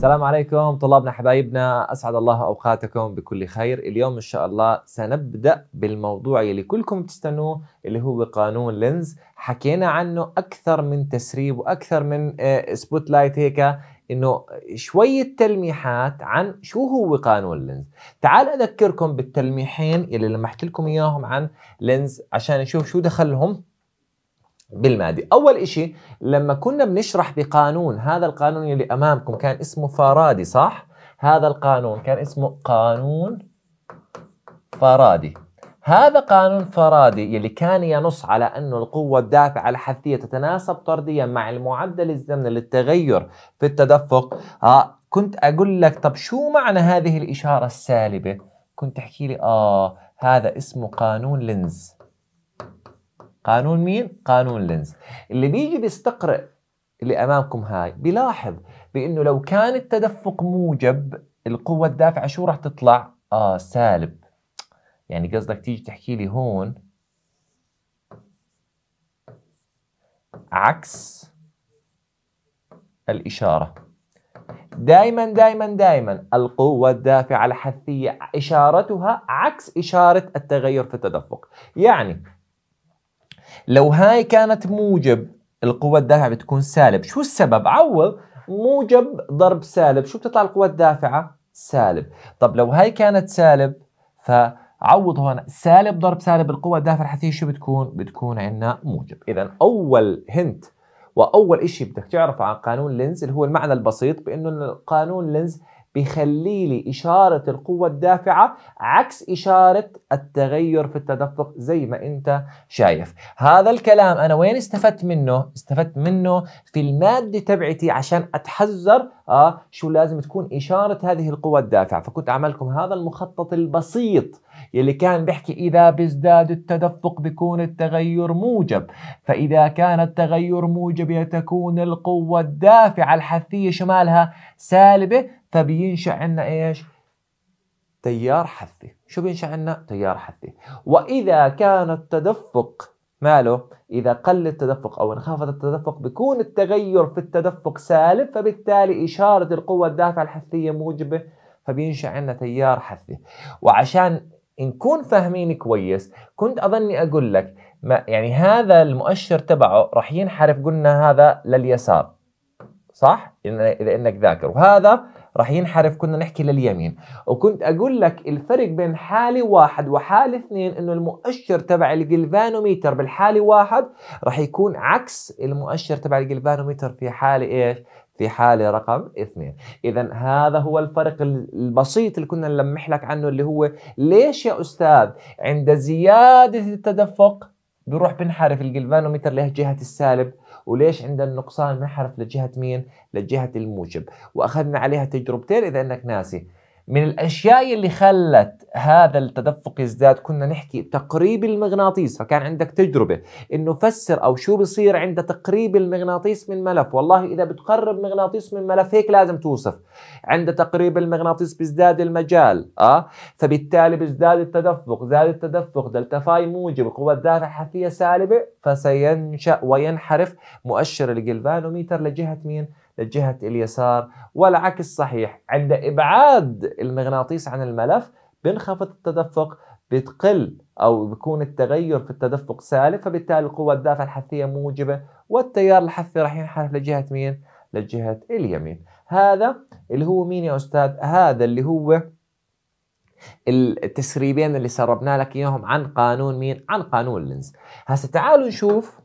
السلام عليكم طلابنا حبايبنا اسعد الله اوقاتكم بكل خير اليوم ان شاء الله سنبدا بالموضوع اللي كلكم بتستنوه اللي هو قانون لينز حكينا عنه اكثر من تسريب واكثر من سبوت آه، لايت هيك انه شويه تلميحات عن شو هو قانون لينز تعال اذكركم بالتلميحين اللي لما احكي لكم اياهم عن لينز عشان نشوف شو دخلهم بالمادي أول إشي لما كنا بنشرح بقانون هذا القانون اللي أمامكم كان اسمه فارادي صح؟ هذا القانون كان اسمه قانون فارادي هذا قانون فارادي يلي كان ينص على أنه القوة الدافعة الحثية تتناسب طرديا مع المعدل الزمني للتغير في التدفق آه كنت أقول لك طب شو معنى هذه الإشارة السالبة؟ كنت تحكي لي آه هذا اسمه قانون لينز قانون مين؟ قانون لينز اللي بيجي بيستقرئ اللي امامكم هاي بيلاحظ بانه لو كان التدفق موجب القوه الدافعه شو راح تطلع؟ اه سالب يعني قصدك تيجي تحكي لي هون عكس الاشاره دائما دائما دائما القوة الدافعة الحثية إشارتها عكس إشارة التغير في التدفق يعني لو هاي كانت موجب القوة الدافعة بتكون سالب شو السبب عوض موجب ضرب سالب شو بتطلع القوة الدافعة سالب طب لو هاي كانت سالب فعوض هون سالب ضرب سالب القوة الدافعة الحثية شو بتكون بتكون عندنا موجب إذا أول هنت وأول إشي بدك تعرفه عن قانون لينز اللي هو المعنى البسيط بأنه قانون لينز بيخلي لي إشارة القوة الدافعة عكس إشارة التغير في التدفق زي ما أنت شايف هذا الكلام أنا وين استفدت منه؟ استفدت منه في المادة تبعتي عشان أتحذر آه شو لازم تكون إشارة هذه القوة الدافعة فكنت أعملكم هذا المخطط البسيط يلي كان بيحكي إذا بيزداد التدفق بيكون التغير موجب فإذا كان التغير موجب تكون القوة الدافعة الحثية شمالها سالبة فبينشا عندنا ايش؟ تيار حثي شو بينشا عندنا؟ تيار حثي واذا كان التدفق ماله إذا قل التدفق أو انخفض التدفق بيكون التغير في التدفق سالب فبالتالي إشارة القوة الدافعة الحثية موجبة فبينشأ عندنا تيار حثي وعشان نكون فاهمين كويس كنت أظني أقول لك ما يعني هذا المؤشر تبعه راح ينحرف قلنا هذا لليسار صح؟ إذا إنك ذاكر وهذا راح ينحرف كنا نحكي لليمين وكنت اقول لك الفرق بين حاله واحد وحاله اثنين انه المؤشر تبع الجلفانوميتر بالحاله واحد راح يكون عكس المؤشر تبع الجلفانوميتر في حاله ايش في حاله رقم اثنين اذا هذا هو الفرق البسيط اللي كنا نلمح لك عنه اللي هو ليش يا استاذ عند زياده التدفق بروح بنحرف الجلفانوميتر جهة السالب وليش عند النقصان منحرف لجهه مين؟ لجهه الموجب واخذنا عليها تجربتين اذا انك ناسي من الاشياء اللي خلت هذا التدفق يزداد كنا نحكي تقريب المغناطيس فكان عندك تجربه انه فسر او شو بصير عند تقريب المغناطيس من ملف والله اذا بتقرب مغناطيس من ملف هيك لازم توصف عند تقريب المغناطيس بيزداد المجال اه فبالتالي بيزداد التدفق زاد التدفق دلتا فاي موجب قوه الدافعه حثيه سالبه فسينشا وينحرف مؤشر الجلفانوميتر لجهه مين لجهة اليسار والعكس صحيح عند إبعاد المغناطيس عن الملف بنخفض التدفق بتقل أو بيكون التغير في التدفق سالب فبالتالي القوة الدافعة الحثية موجبة والتيار الحثي راح ينحرف لجهة مين؟ لجهة اليمين هذا اللي هو مين يا أستاذ؟ هذا اللي هو التسريبين اللي سربنا لك اياهم عن قانون مين؟ عن قانون لينز. هسه تعالوا نشوف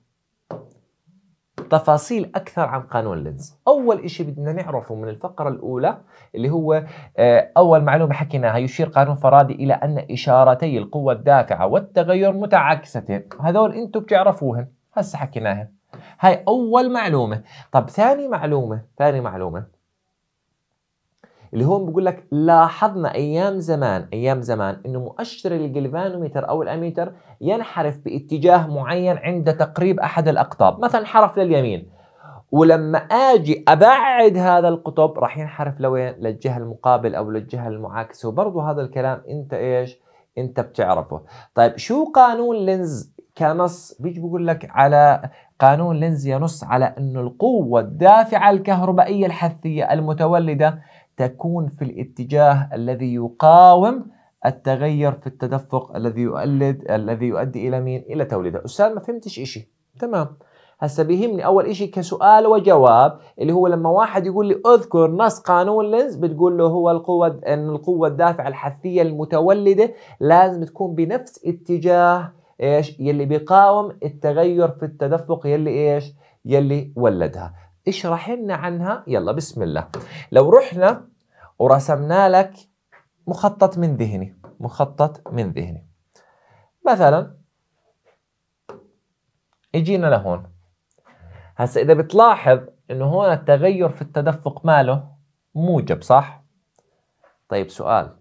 تفاصيل أكثر عن قانون لينز أول شيء بدنا نعرفه من الفقرة الأولى اللي هو آه، أول معلومة حكيناها يشير قانون فرادي إلى أن إشارتي القوة الدافعة والتغير متعاكستين هذول أنتم بتعرفوهن هسه حكيناها هاي أول معلومة طب ثاني معلومة ثاني معلومة اللي هون بقول لك لاحظنا ايام زمان ايام زمان انه مؤشر الجلفانومتر او الاميتر ينحرف باتجاه معين عند تقريب احد الاقطاب مثلا انحرف لليمين ولما اجي ابعد هذا القطب راح ينحرف لوين للجهه المقابل او للجهه المعاكسه وبرضه هذا الكلام انت ايش انت بتعرفه طيب شو قانون لينز كنص بيجي بقول لك على قانون لينز ينص على انه القوه الدافعه الكهربائيه الحثيه المتولده تكون في الاتجاه الذي يقاوم التغير في التدفق الذي يؤلد الذي يؤدي الى مين؟ الى توليده، استاذ ما فهمتش شيء، تمام. هسه بيهمني اول شيء كسؤال وجواب اللي هو لما واحد يقول لي اذكر نص قانون لينز بتقول له هو القوه ان القوه الدافعه الحثيه المتولده لازم تكون بنفس اتجاه ايش؟ يلي بيقاوم التغير في التدفق يلي ايش؟ يلي ولدها. اشرح لنا عنها يلا بسم الله لو رحنا ورسمنا لك مخطط من ذهني مخطط من ذهني مثلا اجينا لهون هسا اذا بتلاحظ انه هون التغير في التدفق ماله موجب صح طيب سؤال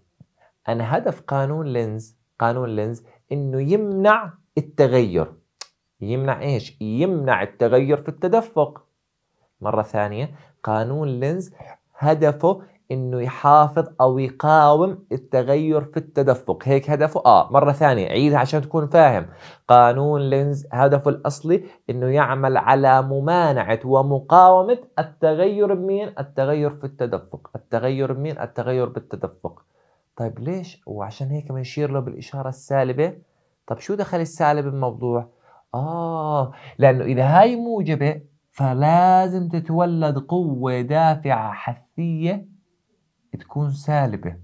انا هدف قانون لينز قانون لينز انه يمنع التغير يمنع ايش يمنع التغير في التدفق مرة ثانية قانون لينز هدفه انه يحافظ او يقاوم التغير في التدفق هيك هدفه اه مره ثانيه عيدها عشان تكون فاهم قانون لينز هدفه الاصلي انه يعمل على ممانعه ومقاومه التغير بمين التغير في التدفق التغير بمين التغير بالتدفق طيب ليش وعشان هيك بنشير له بالاشاره السالبه طب شو دخل السالب بالموضوع اه لانه اذا هاي موجبه فلازم تتولد قوة دافعة حثية تكون سالبة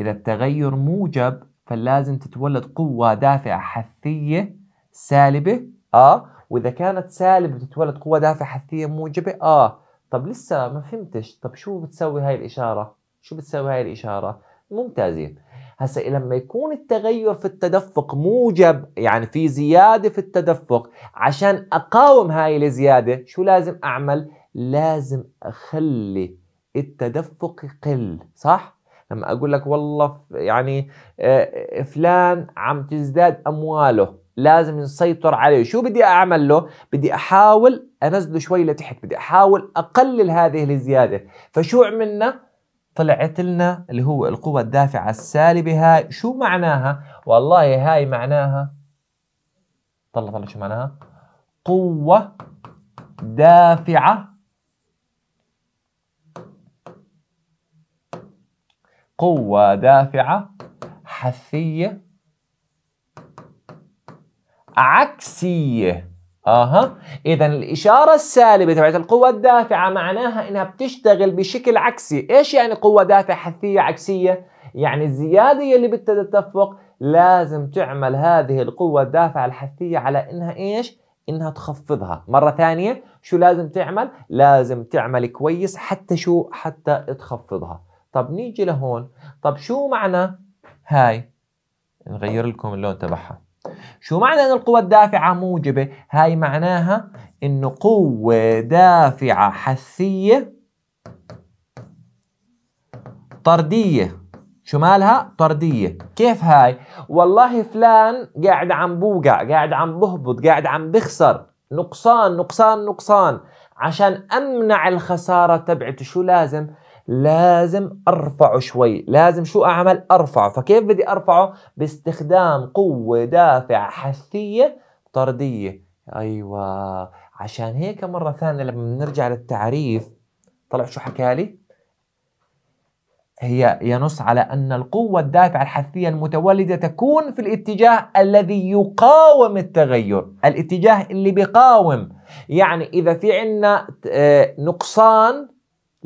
إذا التغير موجب فلازم تتولد قوة دافعة حثية سالبة آه وإذا كانت سالبة بتتولد قوة دافعة حثية موجبة آه طب لسه ما فهمتش طب شو بتسوي هاي الإشارة شو بتسوي هاي الإشارة ممتازين هسا لما يكون التغير في التدفق موجب يعني في زيادة في التدفق عشان أقاوم هاي الزيادة شو لازم أعمل لازم أخلي التدفق يقل صح لما أقول لك والله يعني آه، فلان عم تزداد أمواله لازم نسيطر عليه شو بدي أعمل له بدي أحاول أنزله شوي لتحت بدي أحاول أقلل هذه الزيادة فشو عملنا طلعت لنا اللي هو القوة الدافعة السالبة هاي شو معناها؟ والله هاي معناها طلع طلع شو معناها؟ قوة دافعة قوة دافعة حثية عكسية اها اذا الاشاره السالبه تبعت القوه الدافعه معناها انها بتشتغل بشكل عكسي ايش يعني قوه دافعه حثيه عكسيه يعني الزياده يلي بالتدفق لازم تعمل هذه القوه الدافعه الحثيه على انها ايش انها تخفضها مره ثانيه شو لازم تعمل لازم تعمل كويس حتى شو حتى تخفضها طب نيجي لهون طب شو معنى هاي نغير لكم اللون تبعها شو معنى أن القوة الدافعة موجبة؟ هاي معناها أنه قوة دافعة حثية طردية شو مالها؟ طردية كيف هاي؟ والله فلان قاعد عم بوقع قاعد عم بهبط قاعد عم بخسر نقصان نقصان نقصان عشان أمنع الخسارة تبعته شو لازم؟ لازم ارفعه شوي لازم شو اعمل ارفعه فكيف بدي ارفعه باستخدام قوه دافعه حثيه طرديه ايوه عشان هيك مره ثانيه لما بنرجع للتعريف طلع شو حكالي هي ينص على أن القوة الدافعة الحثية المتولدة تكون في الاتجاه الذي يقاوم التغير الاتجاه اللي بيقاوم يعني إذا في عنا آه، نقصان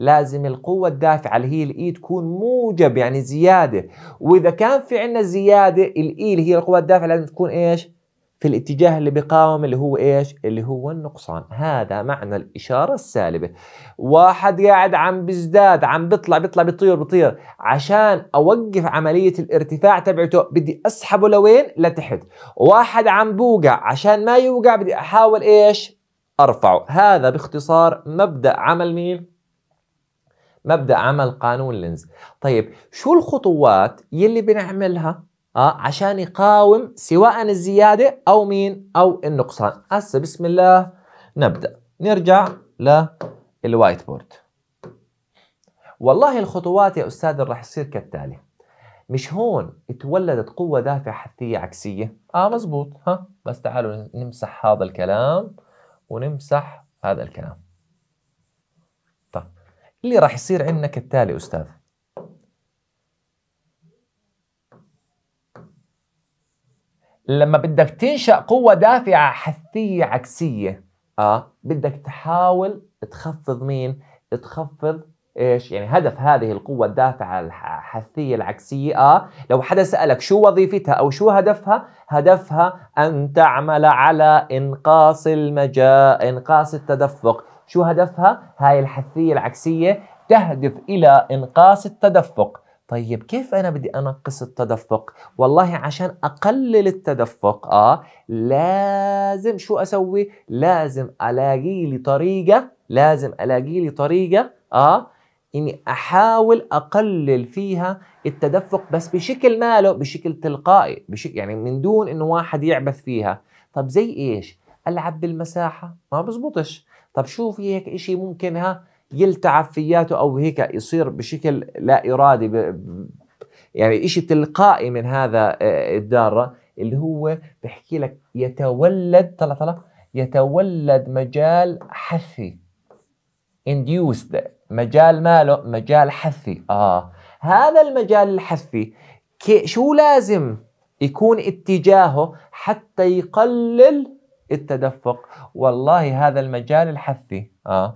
لازم القوة الدافعة اللي هي الإي تكون موجب يعني زيادة وإذا كان في عندنا زيادة الإي اللي هي القوة الدافعة لازم تكون إيش؟ في الاتجاه اللي بيقاوم اللي هو إيش؟ اللي هو النقصان هذا معنى الإشارة السالبة واحد قاعد عم بيزداد عم بيطلع بيطلع بيطير بيطير عشان أوقف عملية الارتفاع تبعته بدي أسحبه لوين؟ لتحت واحد عم بوقع عشان ما يوقع بدي أحاول إيش؟ أرفعه هذا باختصار مبدأ عمل مين؟ مبدا عمل قانون لينز طيب شو الخطوات يلي بنعملها اه عشان يقاوم سواء الزياده او مين او النقصان هسه بسم الله نبدا نرجع للوايت بورد والله الخطوات يا استاذ رح تصير كالتالي مش هون اتولدت قوه دافعه حثيه عكسيه اه مزبوط ها بس تعالوا نمسح هذا الكلام ونمسح هذا الكلام اللي راح يصير عندنا كالتالي أستاذ لما بدك تنشأ قوة دافعة حثية عكسية آه بدك تحاول تخفض مين؟ تخفض ايش يعني هدف هذه القوة الدافعة الحثية العكسية آه لو حدا سألك شو وظيفتها أو شو هدفها هدفها أن تعمل على إنقاص المجاء إنقاص التدفق شو هدفها؟ هاي الحثية العكسية تهدف إلى إنقاص التدفق طيب كيف أنا بدي أنقص التدفق؟ والله عشان أقلل التدفق آه لازم شو أسوي؟ لازم ألاقي لي طريقة لازم ألاقي لي طريقة آه إني أحاول أقلل فيها التدفق بس بشكل ماله بشكل تلقائي بشكل يعني من دون إنه واحد يعبث فيها طب زي إيش؟ ألعب بالمساحة ما بزبطش طب شو في هيك شيء ممكن ها يلتعب فياته أو هيك يصير بشكل لا إرادي ب... يعني شيء تلقائي من هذا آه، الدارة اللي هو بحكي لك يتولد طلع طلع يتولد مجال حثي induced مجال ماله مجال حثي آه هذا المجال الحثي شو لازم يكون اتجاهه حتى يقلل التدفق والله هذا المجال الحثي آه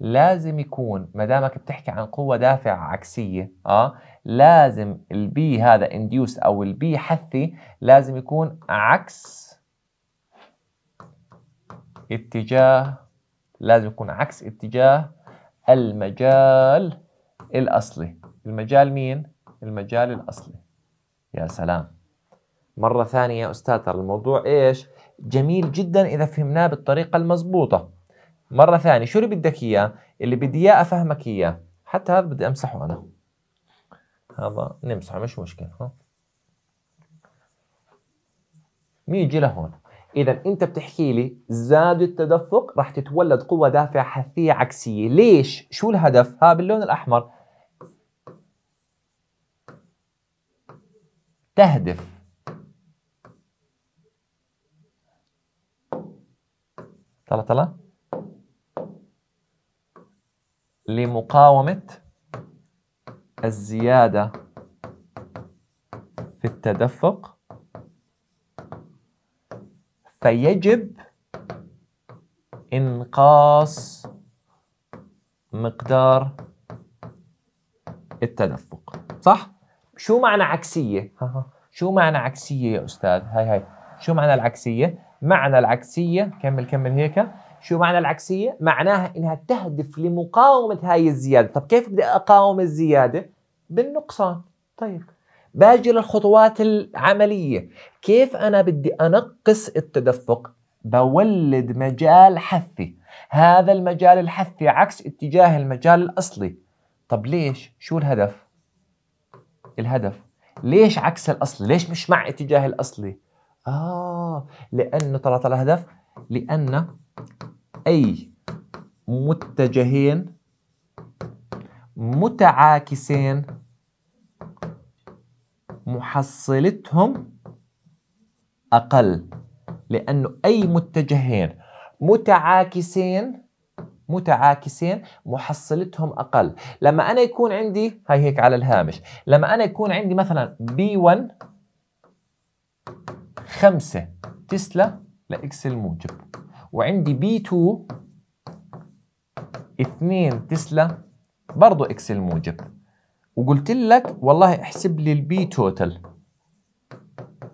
لازم يكون ما دامك بتحكي عن قوه دافعه عكسيه اه لازم البي هذا انديوس او البي حثي لازم يكون عكس اتجاه لازم يكون عكس اتجاه المجال الاصلي المجال مين المجال الاصلي يا سلام مرة ثانية يا أستاذ ترى الموضوع إيش جميل جدا إذا فهمناه بالطريقة المضبوطة مرة ثانية شو اللي بدك إياه اللي بدي إياه أفهمك إياه حتى هذا بدي أمسحه أنا هذا نمسحه مش مشكلة ها لهون اذا انت بتحكي لي زاد التدفق راح تتولد قوه دافعه حثيه عكسيه ليش شو الهدف ها باللون الاحمر تهدف طلع طلع لمقاومة الزيادة في التدفق فيجب انقاص مقدار التدفق صح؟ شو معنى عكسية؟ شو معنى عكسية يا أستاذ؟ هاي هاي شو معنى العكسية؟ معنى العكسية كمل كمل هيك شو معنى العكسية؟ معناها إنها تهدف لمقاومة هاي الزيادة طب كيف بدي أقاوم الزيادة؟ بالنقصان طيب باجي للخطوات العملية كيف أنا بدي أنقص التدفق؟ بولد مجال حثي هذا المجال الحثي عكس اتجاه المجال الأصلي طب ليش؟ شو الهدف؟ الهدف ليش عكس الأصلي؟ ليش مش مع اتجاه الأصلي؟ اه لانه طلعت على الهدف لان اي متجهين متعاكسين محصلتهم اقل لانه اي متجهين متعاكسين متعاكسين محصلتهم اقل لما انا يكون عندي هاي هيك على الهامش لما انا يكون عندي مثلا بي 1 5 تسلا لإكس الموجب وعندي بي 2 2 تسلا برضو إكس الموجب وقلت لك والله احسب لي البي توتال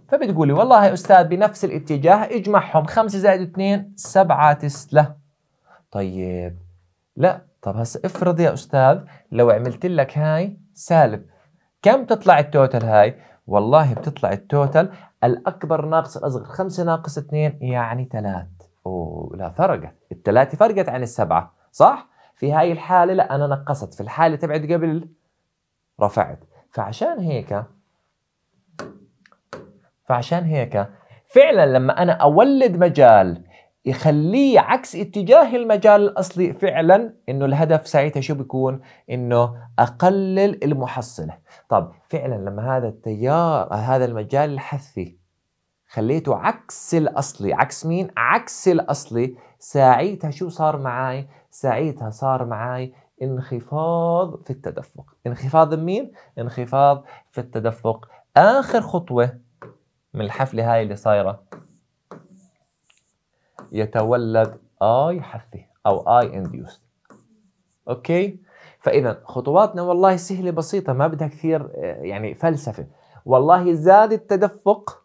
فبتقولي والله يا أستاذ بنفس الاتجاه اجمعهم 5 زائد 2 7 تسلا طيب لا طب هسا افرض يا أستاذ لو عملت لك هاي سالب كم تطلع التوتال هاي والله بتطلع التوتال الاكبر ناقص الاصغر 5 ناقص 2 يعني 3 اوه لا فرقت الثلاثه فرقت عن السبعه صح في هاي الحاله لا انا نقصت في الحاله تبعت قبل رفعت فعشان هيك فعشان هيك فعلا لما انا اولد مجال يخليه عكس اتجاه المجال الاصلي فعلا انه الهدف ساعتها شو بيكون انه اقلل المحصله طب فعلا لما هذا التيار هذا المجال الحثي خليته عكس الاصلي عكس مين عكس الاصلي ساعتها شو صار معي؟ ساعتها صار معي انخفاض في التدفق انخفاض مين انخفاض في التدفق اخر خطوه من الحفله هاي اللي صايره يتولد اي حثي او اي انديوست اوكي فاذا خطواتنا والله سهله بسيطه ما بدها كثير آه، يعني فلسفه والله زاد التدفق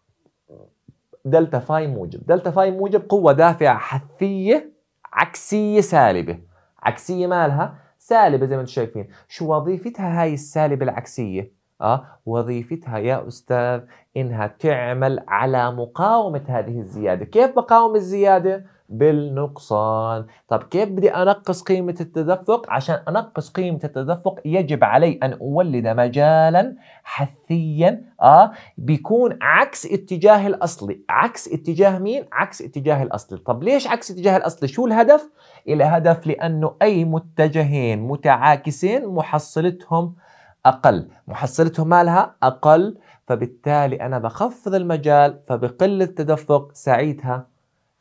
دلتا فاي موجب دلتا فاي موجب قوة دافعة حثية عكسية سالبة عكسية مالها سالبة زي ما انتم شايفين شو وظيفتها هاي السالبة العكسية أه؟ وظيفتها يا أستاذ إنها تعمل على مقاومة هذه الزيادة كيف بقاوم الزيادة؟ بالنقصان طب كيف بدي أنقص قيمة التدفق؟ عشان أنقص قيمة التدفق يجب علي أن أولد مجالا حثيا آه بيكون عكس اتجاه الأصلي عكس اتجاه مين؟ عكس اتجاه الأصلي طب ليش عكس اتجاه الأصلي؟ شو الهدف؟ الهدف لأنه أي متجهين متعاكسين محصلتهم أقل محصلتهم مالها أقل فبالتالي أنا بخفض المجال فبقل التدفق ساعتها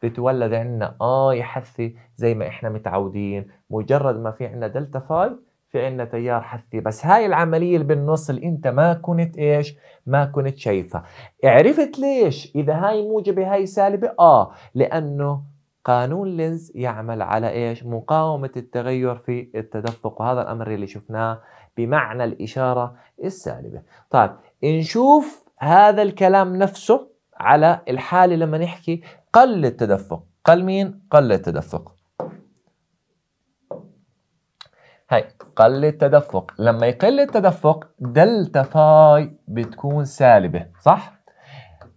بتولد عندنا آه يا حثي زي ما إحنا متعودين مجرد ما في عندنا دلتا فاي في عندنا تيار حثي بس هاي العملية اللي بالنص اللي أنت ما كنت إيش ما كنت شايفها عرفت ليش إذا هاي موجبة هاي سالبة آه لأنه قانون لينز يعمل على إيش مقاومة التغير في التدفق وهذا الأمر اللي شفناه بمعنى الإشارة السالبة طيب نشوف هذا الكلام نفسه على الحالة لما نحكي قل التدفق قل مين؟ قل التدفق هاي قل التدفق لما يقل التدفق دلتا فاي بتكون سالبة صح؟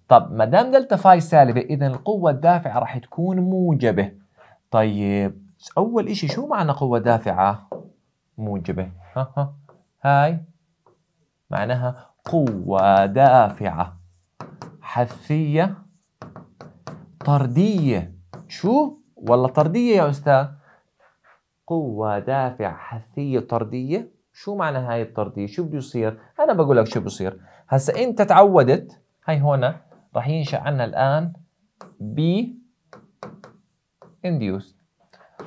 طب ما دام دلتا فاي سالبة إذا القوة الدافعة راح تكون موجبة طيب أول إشي شو معنى قوة دافعة موجبة؟ ها ها هاي معناها قوة دافعة حثية طردية شو؟ والله طردية يا أستاذ قوة دافعة حثية طردية شو معنى هاي الطردية؟ شو بده يصير؟ أنا بقول لك شو بصير هسا أنت تعودت هاي هون راح ينشأ عنا الآن بي induced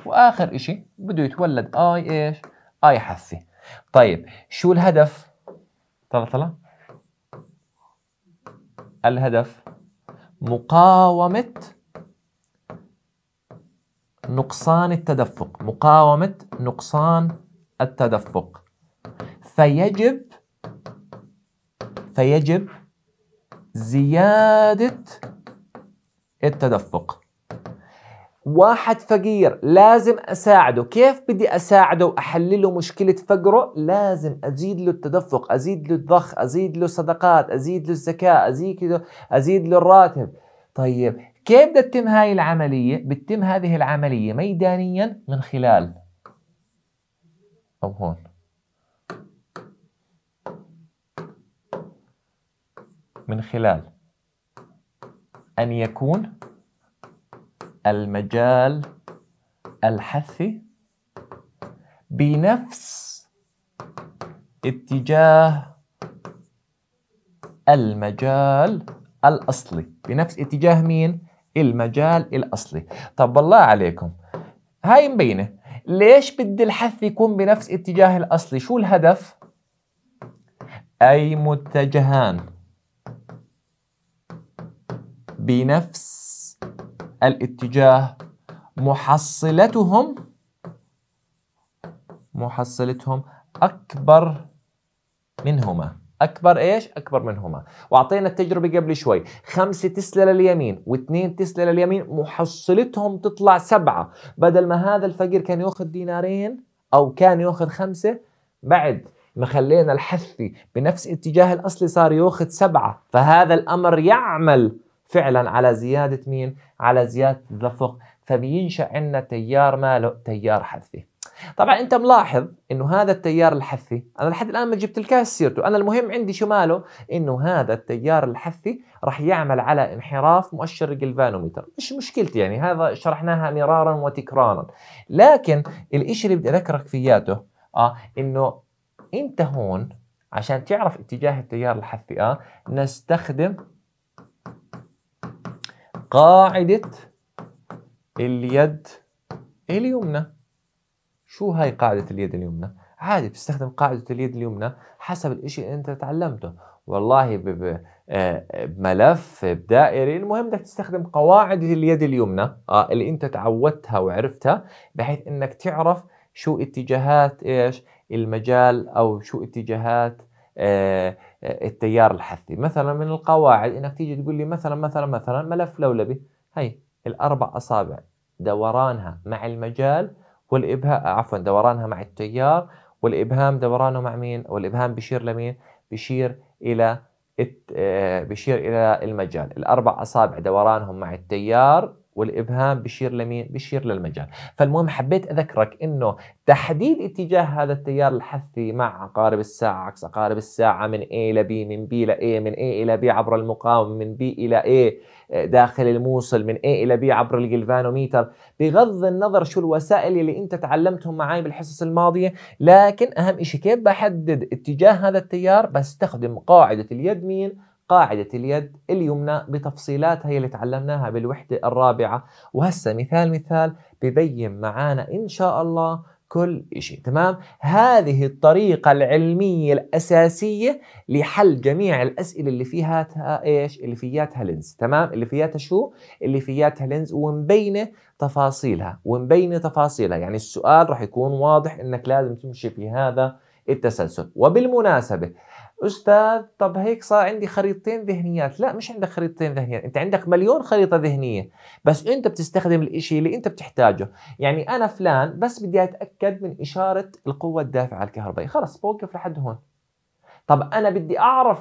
واخر اشي بده يتولد اي ايش اي حثي طيب شو الهدف طلع طلع الهدف مقاومة نقصان التدفق مقاومة نقصان التدفق فيجب فيجب زيادة التدفق واحد فقير لازم أساعده كيف بدي أساعده وأحل له مشكلة فقره لازم أزيد له التدفق أزيد له الضخ أزيد له صدقات أزيد له الزكاة أزيد له, أزيد له الراتب طيب كيف بدها تتم هاي العملية؟ بتتم هذه العملية ميدانيا من خلال أو هون من خلال أن يكون المجال الحثي بنفس اتجاه المجال الأصلي بنفس اتجاه مين؟ المجال الأصلي طب الله عليكم هاي مبينة ليش بدي الحث يكون بنفس اتجاه الأصلي؟ شو الهدف؟ أي متجهان بنفس الاتجاه محصلتهم محصلتهم أكبر منهما أكبر إيش؟ أكبر منهما وأعطينا التجربة قبل شوي خمسة تسلا لليمين واثنين تسلا لليمين محصلتهم تطلع سبعة بدل ما هذا الفقير كان يأخذ دينارين أو كان يأخذ خمسة بعد ما خلينا الحثي بنفس اتجاه الأصلي صار يأخذ سبعة فهذا الأمر يعمل فعلا على زيادة مين؟ على زيادة التدفق فبينشأ عندنا تيار ماله تيار حثي طبعا انت ملاحظ انه هذا التيار الحثي انا لحد الان ما جبت لكاش سيرته انا المهم عندي شو ماله انه هذا التيار الحثي راح يعمل على انحراف مؤشر الجلفانوميتر مش مشكلتي يعني هذا شرحناها مرارا وتكرارا لكن الاشي اللي بدي اذكرك فياته اه انه انت هون عشان تعرف اتجاه التيار الحثي اه نستخدم قاعدة اليد اليمنى شو هاي قاعدة اليد اليمنى؟ عادي بتستخدم قاعدة اليد اليمنى حسب الإشي اللي أنت تعلمته والله بملف آه، بدائري المهم بدك تستخدم قواعد اليد اليمنى آه، اللي أنت تعودتها وعرفتها بحيث أنك تعرف شو اتجاهات إيش المجال أو شو اتجاهات آه، آه، التيار الحثي مثلا من القواعد انك تيجي تقول لي مثلا مثلا مثلا ملف لولبي هي الاربع اصابع دورانها مع المجال والابهام عفوا دورانها مع التيار والابهام دورانه مع مين والابهام بيشير لمين بيشير الى آه، بيشير الى المجال الاربع اصابع دورانهم مع التيار والابهام بشير لمين؟ بشير للمجال، فالمهم حبيت اذكرك انه تحديد اتجاه هذا التيار الحثي مع عقارب الساعه عكس عقارب الساعه من A الى B من B الى A من A الى B عبر المقاوم من B الى A آه، داخل الموصل من A الى B عبر الجلفانوميتر بغض النظر شو الوسائل اللي انت تعلمتهم معي بالحصص الماضيه لكن اهم شيء كيف بحدد اتجاه هذا التيار بستخدم قاعده اليد مين؟ قاعدة اليد اليمنى بتفصيلاتها هي اللي تعلمناها بالوحدة الرابعة وهسا مثال مثال ببين معانا إن شاء الله كل شيء تمام هذه الطريقة العلمية الأساسية لحل جميع الأسئلة اللي فيها إيش اللي فياتها لينز تمام اللي فياتها شو اللي فياتها لينز ومبينة تفاصيلها ومبينة تفاصيلها يعني السؤال راح يكون واضح إنك لازم تمشي في هذا التسلسل وبالمناسبة استاذ طب هيك صار عندي خريطتين ذهنيات لا مش عندك خريطتين ذهنيات انت عندك مليون خريطه ذهنيه بس انت بتستخدم الإشي اللي انت بتحتاجه يعني انا فلان بس بدي اتاكد من اشاره القوه الدافعه الكهربائيه خلص بوقف لحد هون طب انا بدي اعرف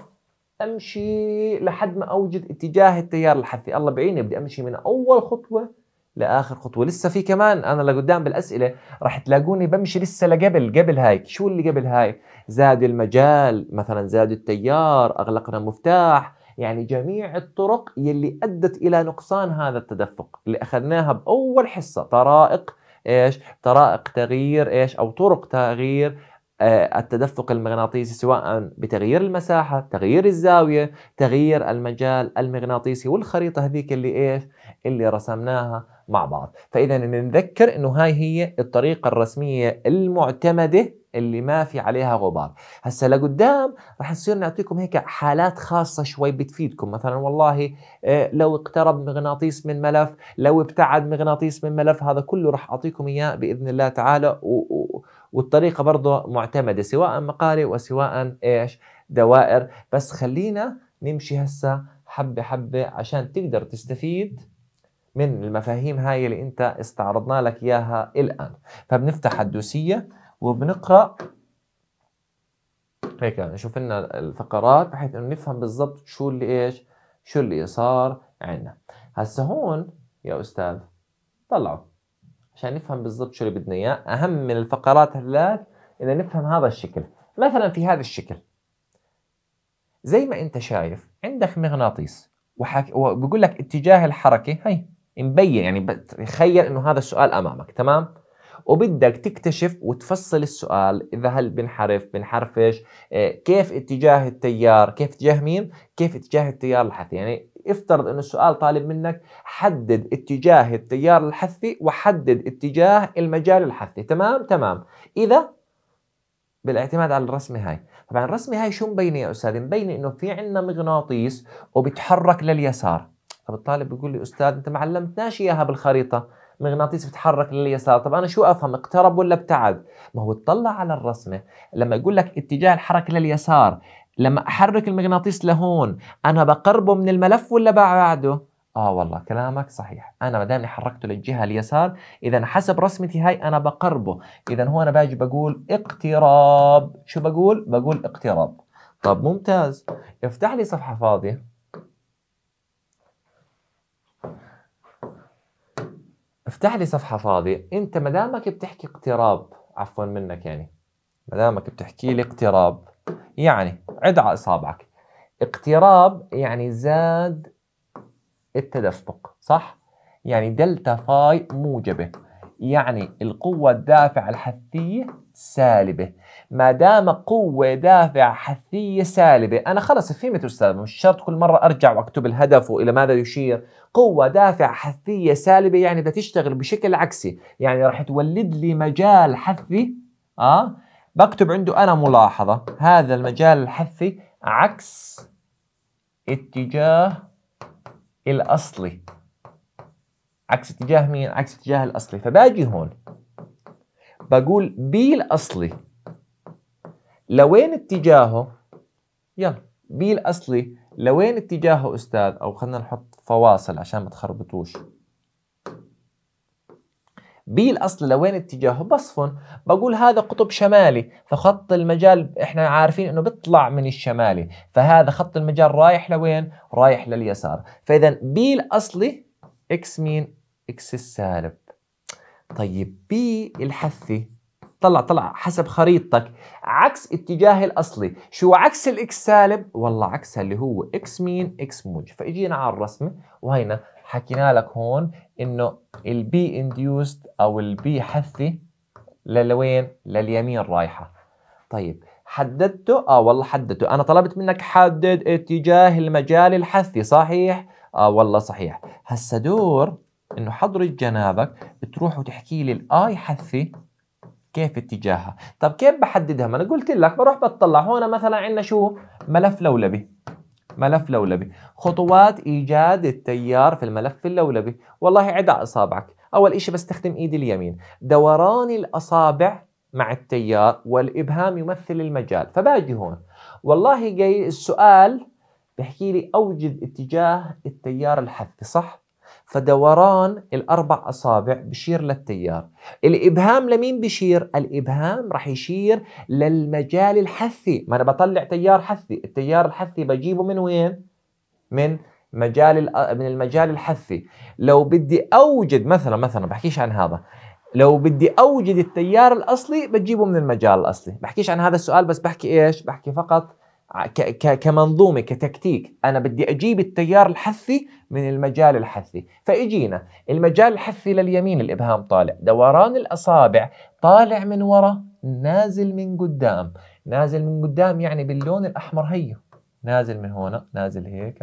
امشي لحد ما اوجد اتجاه التيار الحثي الله بعيني بدي امشي من اول خطوه لاخر خطوه لسه في كمان انا لقدام بالاسئله راح تلاقوني بمشي لسه لقبل قبل هاي شو اللي قبل هاي زاد المجال مثلا زاد التيار اغلقنا مفتاح يعني جميع الطرق يلي ادت الى نقصان هذا التدفق اللي اخذناها باول حصه طرائق ايش طرائق تغيير ايش او طرق تغيير آه، التدفق المغناطيسي سواء بتغيير المساحة تغيير الزاوية تغيير المجال المغناطيسي والخريطة هذيك اللي إيش اللي رسمناها مع بعض فإذا نتذكر أنه هاي هي الطريقة الرسمية المعتمدة اللي ما في عليها غبار هسا لقدام رح نصير نعطيكم هيك حالات خاصه شوي بتفيدكم مثلا والله آه، لو اقترب مغناطيس من ملف لو ابتعد مغناطيس من ملف هذا كله رح اعطيكم اياه باذن الله تعالى و... و... والطريقه برضه معتمده سواء مقاري وسواء ايش دوائر بس خلينا نمشي هسا حبه حبه عشان تقدر تستفيد من المفاهيم هاي اللي انت استعرضنا لك اياها الان فبنفتح الدوسيه وبنقرا هيك يعني نشوف لنا الفقرات بحيث انه نفهم بالضبط شو اللي ايش شو اللي صار عندنا هسه هون يا استاذ طلعوا عشان نفهم بالضبط شو اللي بدنا اياه اهم من الفقرات هذاك اذا نفهم هذا الشكل مثلا في هذا الشكل زي ما انت شايف عندك مغناطيس وحك... وبقول لك اتجاه الحركه هي مبين يعني تخيل انه هذا السؤال امامك تمام وبدك تكتشف وتفصل السؤال اذا هل بنحرف بنحرفش آه، كيف اتجاه التيار كيف اتجاه مين كيف اتجاه التيار الحثي يعني افترض انه السؤال طالب منك حدد اتجاه التيار الحثي وحدد اتجاه المجال الحثي تمام تمام اذا بالاعتماد على الرسمه هاي طبعا الرسمه هاي شو مبينه يا استاذ مبينه انه في عندنا مغناطيس وبتحرك لليسار طب الطالب بيقول لي استاذ انت ما علمتناش اياها بالخريطه مغناطيس بتحرك لليسار طب انا شو افهم اقترب ولا ابتعد ما هو اطلع على الرسمه لما يقول لك اتجاه الحركه لليسار لما احرك المغناطيس لهون انا بقربه من الملف ولا بعده اه والله كلامك صحيح انا ما دامني حركته للجهه اليسار اذا حسب رسمتي هاي انا بقربه اذا هو انا باجي بقول اقتراب شو بقول بقول اقتراب طب ممتاز افتح لي صفحه فاضيه افتح لي صفحه فاضيه انت ما دامك بتحكي اقتراب عفوا منك يعني ما دامك بتحكي لي اقتراب يعني عد على اصابعك اقتراب يعني زاد التدفق صح يعني دلتا فاي موجبه يعني القوة الدافعة الحثية سالبة ما دام قوة دافعة حثية سالبة أنا خلص فهمت أستاذ مش شرط كل مرة أرجع وأكتب الهدف وإلى ماذا يشير قوة دافعة حثية سالبة يعني بدها تشتغل بشكل عكسي يعني راح تولد لي مجال حثي آه بكتب عنده أنا ملاحظة هذا المجال الحثي عكس اتجاه الأصلي عكس اتجاه مين؟ عكس اتجاه الأصلي فباجي هون بقول بي الأصلي لوين اتجاهه؟ يلا بي الأصلي لوين اتجاهه أستاذ؟ أو خلينا نحط فواصل عشان ما تخربطوش بي الاصلي لوين اتجاهه بصفن بقول هذا قطب شمالي فخط المجال احنا عارفين انه بيطلع من الشمالي فهذا خط المجال رايح لوين رايح لليسار فاذا بي الاصلي اكس مين إكس السالب طيب بي الحثي طلع طلع حسب خريطتك عكس اتجاه الأصلي شو عكس الإكس سالب والله عكسها اللي هو إكس مين إكس موجب فإجينا على الرسمة وهينا حكينا لك هون إنه البي انديوست أو البي حثي للوين لليمين رايحة طيب حددته اه والله حددته انا طلبت منك حدد اتجاه المجال الحثي صحيح اه والله صحيح هسا دور انه حضرة جنابك بتروح وتحكي لي الاي حثي كيف اتجاهها طب كيف بحددها ما انا قلت لك بروح بتطلع هون مثلا عندنا شو ملف لولبي ملف لولبي خطوات ايجاد التيار في الملف اللولبي والله عدا اصابعك اول شيء بستخدم ايدي اليمين دوران الاصابع مع التيار والابهام يمثل المجال فباجي هون والله جاي السؤال بحكي لي اوجد اتجاه التيار الحثي صح فدوران الأربع أصابع بشير للتيار الإبهام لمين بشير؟ الإبهام رح يشير للمجال الحثي ما أنا بطلع تيار حثي التيار الحثي بجيبه من وين؟ من مجال آه، من المجال الحثي لو بدي أوجد مثلا مثلا بحكيش عن هذا لو بدي أوجد التيار الأصلي بتجيبه من المجال الأصلي بحكيش عن هذا السؤال بس بحكي إيش؟ بحكي فقط كمنظومه كتكتيك انا بدي اجيب التيار الحثي من المجال الحثي فاجينا المجال الحثي لليمين الابهام طالع دوران الاصابع طالع من ورا نازل من قدام نازل من قدام يعني باللون الاحمر هي نازل من هنا نازل هيك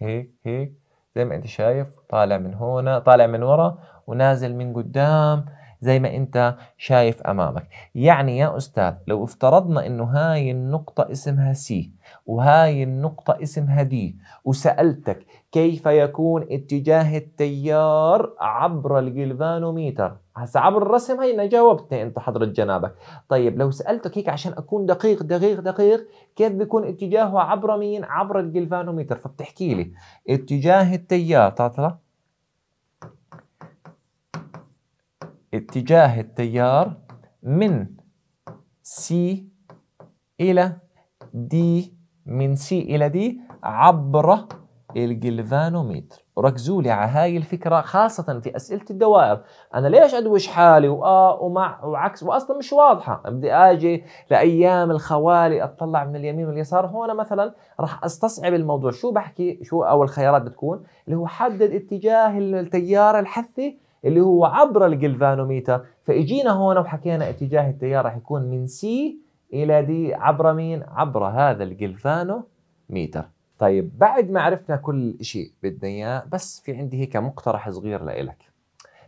هيك هيك زي ما انت شايف طالع من هنا طالع من ورا ونازل من قدام زي ما انت شايف امامك يعني يا استاذ لو افترضنا انه هاي النقطة اسمها سي وهاي النقطة اسمها دي وسألتك كيف يكون اتجاه التيار عبر الجلفانوميتر هسا عبر الرسم هي جاوبتني انت حضرة جنابك طيب لو سألتك هيك عشان اكون دقيق دقيق دقيق كيف بيكون اتجاهه عبر مين عبر الجلفانوميتر فبتحكي لي اتجاه التيار تعطى اتجاه التيار من سي إلى دي من سي إلى دي عبر الجلفانوميتر ركزوا لي على هاي الفكرة خاصة في أسئلة الدوائر أنا ليش أدوش حالي وآ ومع وعكس وأصلا مش واضحة بدي أجي لأيام الخوالي أطلع من اليمين واليسار هنا مثلا راح أستصعب الموضوع شو بحكي شو أول خيارات بتكون اللي هو حدد اتجاه التيار الحثي اللي هو عبر الجلفانوميتر فاجينا هون وحكينا اتجاه التيار راح يكون من سي الى دي عبر مين عبر هذا الجلفانوميتر طيب بعد ما عرفنا كل شيء بدنا اياه بس في عندي هيك مقترح صغير لإلك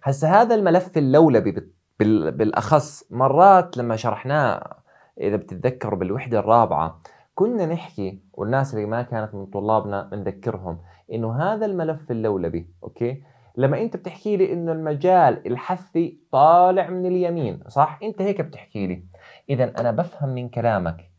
هسا هذا الملف اللولبي بالاخص مرات لما شرحناه اذا بتتذكروا بالوحده الرابعه كنا نحكي والناس اللي ما كانت من طلابنا بنذكرهم انه هذا الملف اللولبي اوكي لما انت بتحكي لي انه المجال الحثي طالع من اليمين صح انت هيك بتحكي لي اذا انا بفهم من كلامك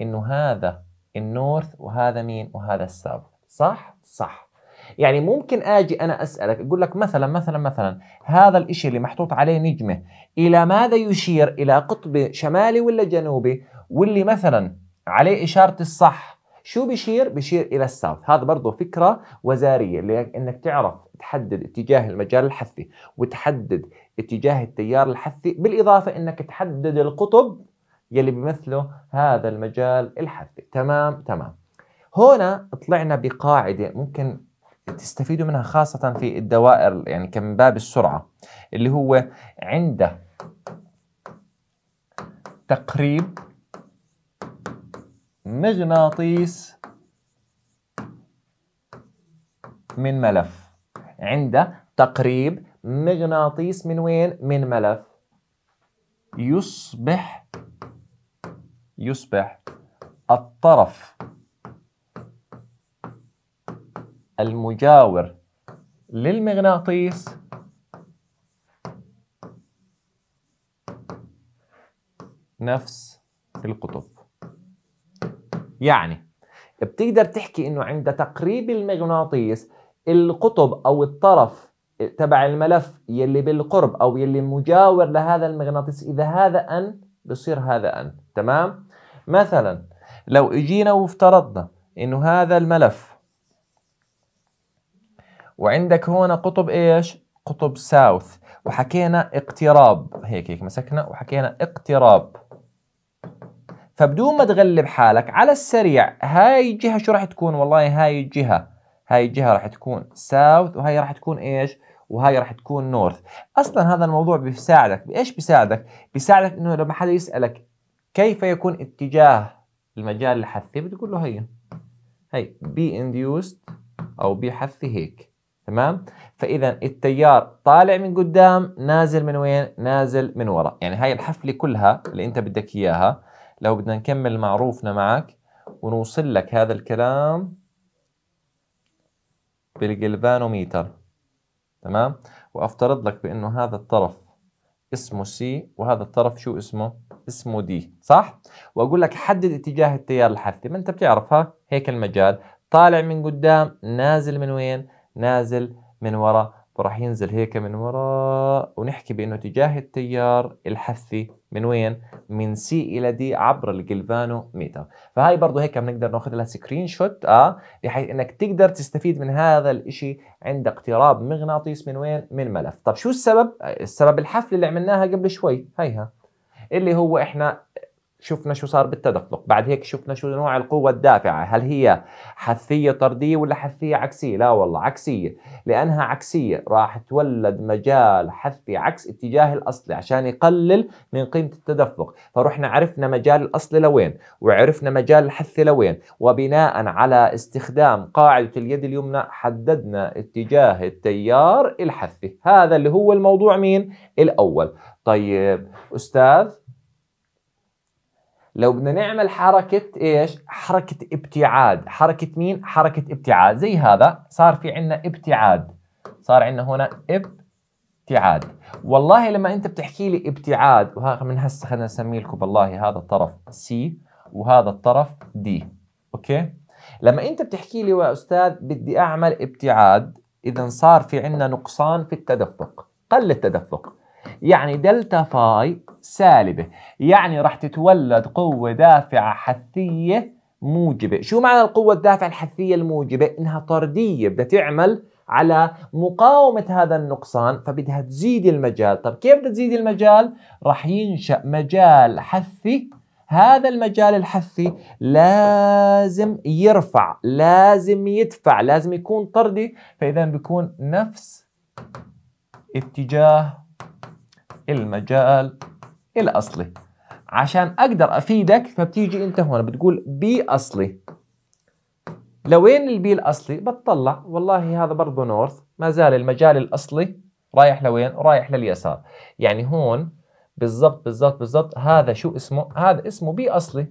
انه هذا النورث وهذا مين وهذا الساوث صح صح يعني ممكن اجي انا اسالك اقول لك مثلا مثلا مثلا هذا الاشي اللي محطوط عليه نجمه الى ماذا يشير الى قطب شمالي ولا جنوبي واللي مثلا عليه اشاره الصح شو بشير بشير الى الساوث هذا برضه فكره وزاريه لانك تعرف تحدد اتجاه المجال الحثي وتحدد اتجاه التيار الحثي بالإضافة أنك تحدد القطب يلي بيمثله هذا المجال الحثي تمام تمام هنا طلعنا بقاعدة ممكن تستفيدوا منها خاصة في الدوائر يعني كم باب السرعة اللي هو عند تقريب مغناطيس من ملف عند تقريب مغناطيس من وين؟ من ملف يصبح يصبح الطرف المجاور للمغناطيس نفس القطب يعني بتقدر تحكي انه عند تقريب المغناطيس القطب او الطرف تبع الملف يلي بالقرب او يلي مجاور لهذا المغناطيس اذا هذا ان بصير هذا ان تمام مثلا لو اجينا وافترضنا انه هذا الملف وعندك هون قطب ايش قطب ساوث وحكينا اقتراب هيك هيك مسكنا وحكينا اقتراب فبدون ما تغلب حالك على السريع هاي الجهه شو راح تكون والله هاي الجهه هاي الجهة راح تكون ساوث وهاي راح تكون ايش وهاي راح تكون نورث اصلا هذا الموضوع بيساعدك بايش بيساعدك بيساعدك انه لما حدا يسالك كيف يكون اتجاه المجال الحثي بتقول له هي هي بي انديوست او بي حثي هيك تمام فاذا التيار طالع من قدام نازل من وين نازل من ورا يعني هاي الحفله كلها اللي انت بدك اياها لو بدنا نكمل معروفنا معك ونوصل لك هذا الكلام بالجلفانوميتر تمام وافترض لك بانه هذا الطرف اسمه سي وهذا الطرف شو اسمه اسمه دي صح واقول لك حدد اتجاه التيار الحثي ما انت بتعرفها هيك المجال طالع من قدام نازل من وين نازل من ورا وراح ينزل هيك من وراء ونحكي بانه اتجاه التيار الحثي من وين؟ من سي الى دي عبر الجلفانو ميتر، فهاي برضه هيك بنقدر ناخذ لها سكرين شوت اه بحيث انك تقدر تستفيد من هذا الشيء عند اقتراب مغناطيس من وين؟ من ملف، طب شو السبب؟ السبب الحفله اللي عملناها قبل شوي، هيها اللي هو احنا شفنا شو صار بالتدفق بعد هيك شفنا شو نوع القوة الدافعة هل هي حثية طردية ولا حثية عكسية لا والله عكسية لأنها عكسية راح تولد مجال حثي عكس اتجاه الأصلي عشان يقلل من قيمة التدفق فرحنا عرفنا مجال الأصلي لوين وعرفنا مجال الحثي لوين وبناء على استخدام قاعدة اليد اليمنى حددنا اتجاه التيار الحثي هذا اللي هو الموضوع مين الأول طيب أستاذ لو بدنا نعمل حركة ايش؟ حركة ابتعاد، حركة مين؟ حركة ابتعاد، زي هذا صار في عندنا ابتعاد، صار عندنا هنا ابتعاد، والله لما أنت بتحكي لي ابتعاد وهذا من هسه خلينا نسمي لكم والله هذا الطرف سي وهذا الطرف دي، أوكي؟ لما أنت بتحكي لي يا أستاذ بدي أعمل ابتعاد، إذا صار في عندنا نقصان في التدفق، قل التدفق، يعني دلتا فاي سالبة يعني راح تتولد قوة دافعة حثية موجبة شو معنى القوة الدافعة الحثية الموجبة؟ إنها طردية بدها تعمل على مقاومة هذا النقصان فبدها تزيد المجال طب كيف بدها تزيد المجال؟ راح ينشأ مجال حثي هذا المجال الحثي لازم يرفع لازم يدفع لازم يكون طردي فإذا بيكون نفس اتجاه المجال الأصلي عشان أقدر أفيدك فبتيجي أنت هون بتقول بي أصلي لوين البي الأصلي بتطلع والله هذا برضه نورث ما زال المجال الأصلي رايح لوين رايح لليسار يعني هون بالضبط بالضبط بالضبط هذا شو اسمه هذا اسمه بي أصلي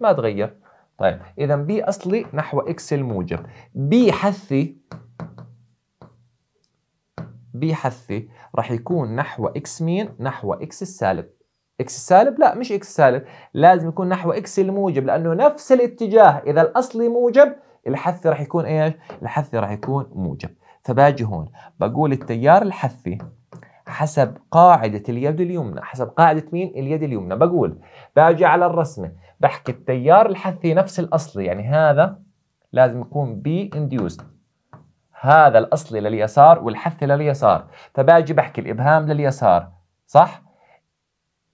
ما تغير طيب إذا بي أصلي نحو إكس الموجب بي حثي حثي رح يكون نحو اكس مين نحو اكس السالب اكس السالب لا مش اكس السالب لازم يكون نحو اكس الموجب لانه نفس الاتجاه اذا الاصلي موجب الحث رح يكون ايش الحث رح يكون موجب فباجي هون بقول التيار الحثي حسب قاعدة اليد اليمنى حسب قاعدة مين اليد اليمنى بقول باجي على الرسمة بحكي التيار الحثي نفس الأصلي يعني هذا لازم يكون بي induced هذا الأصلي لليسار والحث لليسار فباجي بحكي الإبهام لليسار صح؟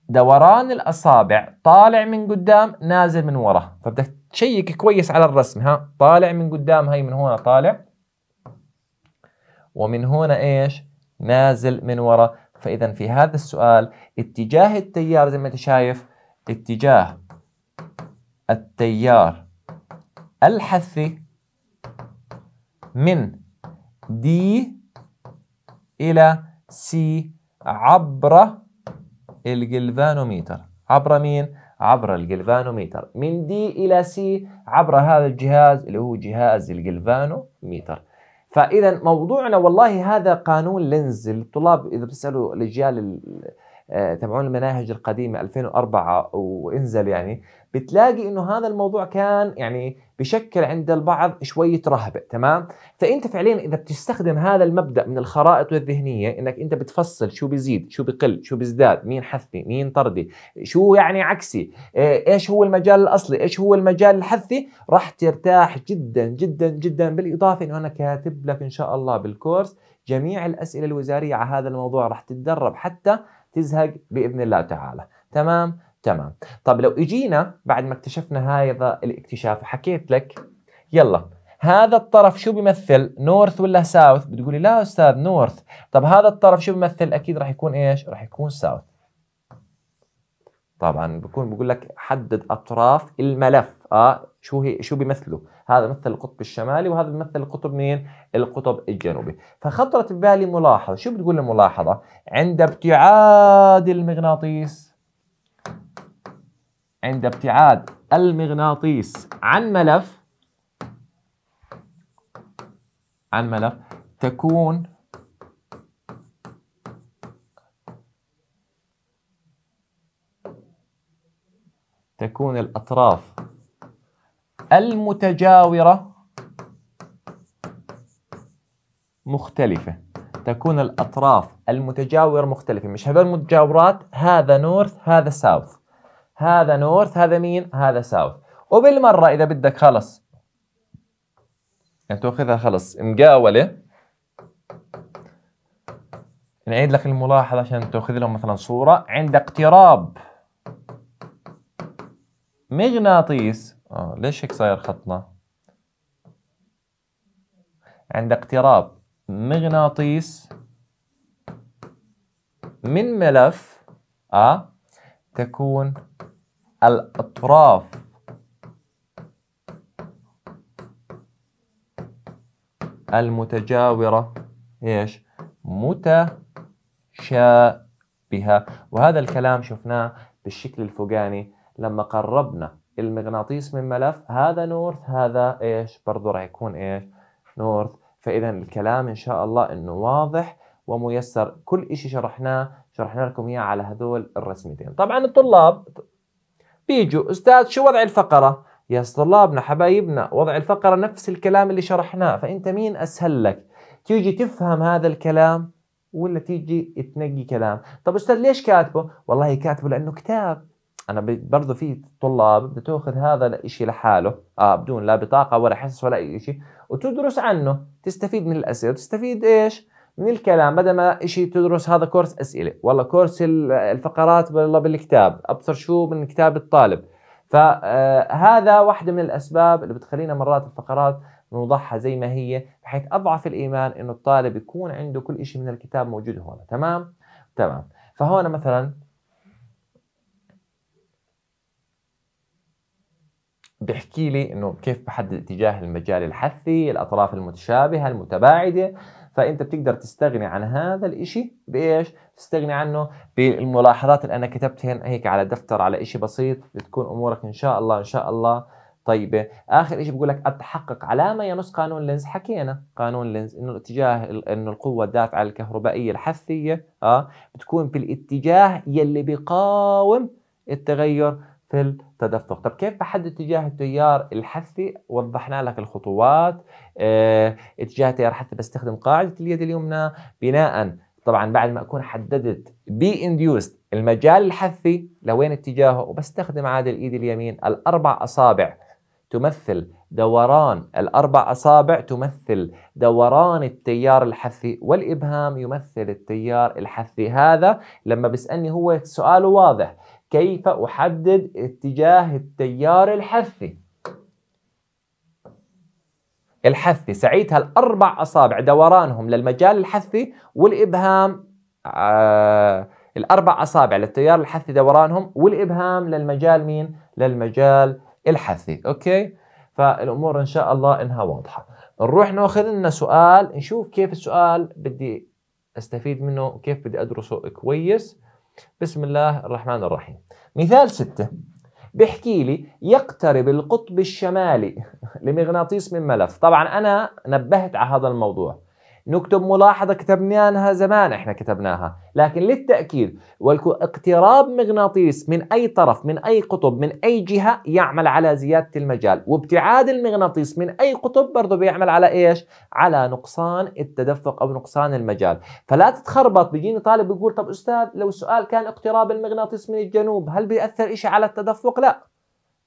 دوران الأصابع طالع من قدام نازل من ورا فبدك تشيك كويس على الرسم ها طالع من قدام هي من هنا طالع ومن هنا إيش؟ نازل من ورا فإذا في هذا السؤال اتجاه التيار زي ما أنت شايف اتجاه التيار الحثي من دي إلى سي عبر الجلفانوميتر عبر مين؟ عبر الجلفانوميتر من دي إلى سي عبر هذا الجهاز اللي هو جهاز الجلفانوميتر فإذا موضوعنا والله هذا قانون لينز الطلاب إذا بتسألوا الأجيال آه، تبعون المناهج القديمه 2004 وانزل يعني بتلاقي انه هذا الموضوع كان يعني بشكل عند البعض شويه رهبه تمام فانت فعليا اذا بتستخدم هذا المبدا من الخرائط والذهنيه انك انت بتفصل شو بيزيد شو بقل شو بيزداد مين حثي مين طردي شو يعني عكسي آه، ايش هو المجال الاصلي ايش هو المجال الحثي راح ترتاح جدا جدا جدا بالاضافه انه انا كاتب لك ان شاء الله بالكورس جميع الاسئله الوزاريه على هذا الموضوع راح تتدرب حتى تزهق باذن الله تعالى تمام تمام طب لو اجينا بعد ما اكتشفنا هذا الاكتشاف وحكيت لك يلا هذا الطرف شو بيمثل نورث ولا ساوث بتقولي لا استاذ نورث طب هذا الطرف شو بيمثل اكيد راح يكون ايش راح يكون ساوث طبعا بكون بقول لك حدد اطراف الملف اه شو هي شو بيمثلوا هذا مثل القطب الشمالي وهذا بيمثل القطب مين القطب الجنوبي فخطرت ببالي ملاحظه شو بتقول الملاحظه عند ابتعاد المغناطيس عند ابتعاد المغناطيس عن ملف عن ملف تكون تكون الأطراف المتجاورة مختلفة تكون الأطراف المتجاورة مختلفة مش هذول متجاورات هذا نورث هذا ساوث هذا نورث هذا مين هذا ساوث وبالمرة إذا بدك خلص يعني تأخذها خلص مقاولة نعيد لك الملاحظة عشان تأخذ لهم مثلا صورة عند اقتراب مغناطيس آه ليش هيك صاير خطنا عند اقتراب مغناطيس من ملف اه تكون الأطراف المتجاورة ايش؟ متشابهة وهذا الكلام شفناه بالشكل الفوقاني لما قربنا المغناطيس من ملف هذا نورث هذا ايش برضه راح يكون ايش نورث فاذا الكلام ان شاء الله انه واضح وميسر كل شيء شرحناه شرحنا لكم اياه على هذول الرسمتين طبعا الطلاب بيجوا استاذ شو وضع الفقره يا طلابنا حبايبنا وضع الفقره نفس الكلام اللي شرحناه فانت مين اسهل لك تيجي تفهم هذا الكلام ولا تيجي تنقي كلام طب استاذ ليش كاتبه والله كاتبه لانه كتاب انا برضه في طلاب بتاخذ هذا الشيء لحاله آه بدون لا بطاقه ولا حصص ولا اي شيء وتدرس عنه تستفيد من الاسئله وتستفيد ايش؟ من الكلام بدل ما شيء تدرس هذا كورس اسئله والله كورس الفقرات والله بالكتاب ابصر شو من كتاب الطالب فهذا آه، واحده من الاسباب اللي بتخلينا مرات الفقرات نوضحها زي ما هي بحيث اضعف الايمان انه الطالب يكون عنده كل شيء من الكتاب موجود هون تمام تمام فهون مثلا بحكي لي انه كيف بحدد اتجاه المجال الحثي الاطراف المتشابهه المتباعده فانت بتقدر تستغني عن هذا الاشي بايش تستغني عنه بالملاحظات اللي انا كتبتها هيك على دفتر على اشي بسيط بتكون امورك ان شاء الله ان شاء الله طيبه اخر شيء بقول لك التحقق على ما ينص قانون لينز حكينا قانون لينز انه الاتجاه انه القوه الدافعه الكهربائيه الحثيه اه بتكون بالاتجاه يلي بيقاوم التغير في التدفق طب كيف بحدد اتجاه التيار الحثي وضحنا لك الخطوات اه اتجاه التيار الحثي بستخدم قاعدة اليد اليمنى بناء طبعا بعد ما اكون حددت بي انديوست المجال الحثي لوين اتجاهه وبستخدم عاد الايد اليمين الاربع اصابع تمثل دوران الاربع اصابع تمثل دوران التيار الحثي والابهام يمثل التيار الحثي هذا لما بيسالني هو سؤاله واضح كيف أحدد اتجاه التيار الحثي الحثي سعيد الأربع أصابع دورانهم للمجال الحثي والإبهام آه الأربع أصابع للتيار الحثي دورانهم والإبهام للمجال مين؟ للمجال الحثي أوكي؟ فالأمور إن شاء الله إنها واضحة نروح ناخذ لنا سؤال نشوف كيف السؤال بدي استفيد منه وكيف بدي ادرسه كويس بسم الله الرحمن الرحيم مثال ستة بيحكي لي يقترب القطب الشمالي لمغناطيس من ملف طبعا أنا نبهت على هذا الموضوع نكتب ملاحظة كتبناها زمان احنا كتبناها لكن للتأكيد اقتراب مغناطيس من أي طرف من أي قطب من أي جهة يعمل على زيادة المجال وابتعاد المغناطيس من أي قطب برضه بيعمل على إيش؟ على نقصان التدفق أو نقصان المجال فلا تتخربط بيجيني طالب بيقول طب أستاذ لو السؤال كان اقتراب المغناطيس من الجنوب هل بيأثر إشي على التدفق؟ لا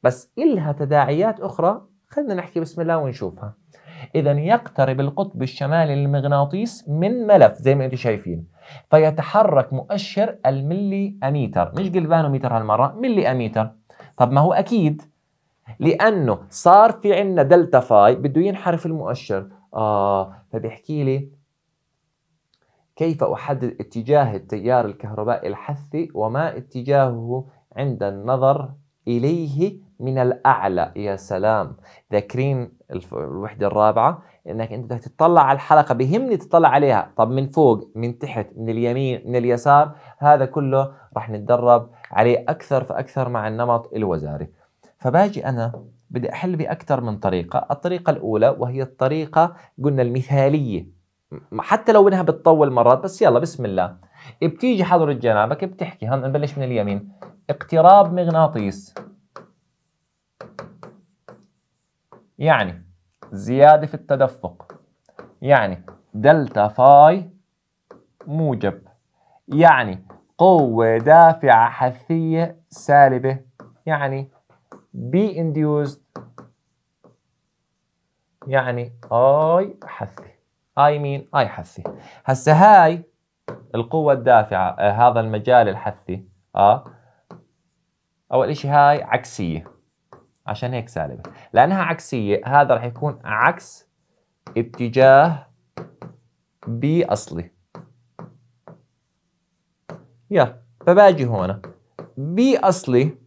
بس إلها تداعيات أخرى خلينا نحكي بسم الله ونشوفها إذا يقترب القطب الشمالي للمغناطيس من ملف زي ما أنتم شايفين فيتحرك مؤشر الملي أميتر مش جلفانوميتر هالمرة ملي أميتر طب ما هو أكيد لأنه صار في عندنا دلتا فاي بده ينحرف المؤشر آه فبيحكي لي كيف أحدد اتجاه التيار الكهربائي الحثي وما اتجاهه عند النظر إليه من الأعلى يا سلام ذاكرين الوحده الرابعه انك انت بدك تطلع على الحلقه بهمني تطلع عليها طب من فوق من تحت من اليمين من اليسار هذا كله راح نتدرب عليه اكثر فاكثر مع النمط الوزاري فباجي انا بدي احل باكثر من طريقه الطريقه الاولى وهي الطريقه قلنا المثاليه حتى لو انها بتطول مرات بس يلا بسم الله بتيجي حضرة جنابك بتحكي هون نبلش من اليمين اقتراب مغناطيس يعني زيادة في التدفق يعني دلتا فاي موجب يعني قوة دافعة حثية سالبة يعني بي induced يعني I حثي I مين I حثي هسه هاي القوة الدافعة آه، هذا المجال الحثي اه أول إشي هاي عكسية عشان هيك سالبة لأنها عكسية هذا رح يكون عكس اتجاه بي أصلي يلا فباجي هنا بي أصلي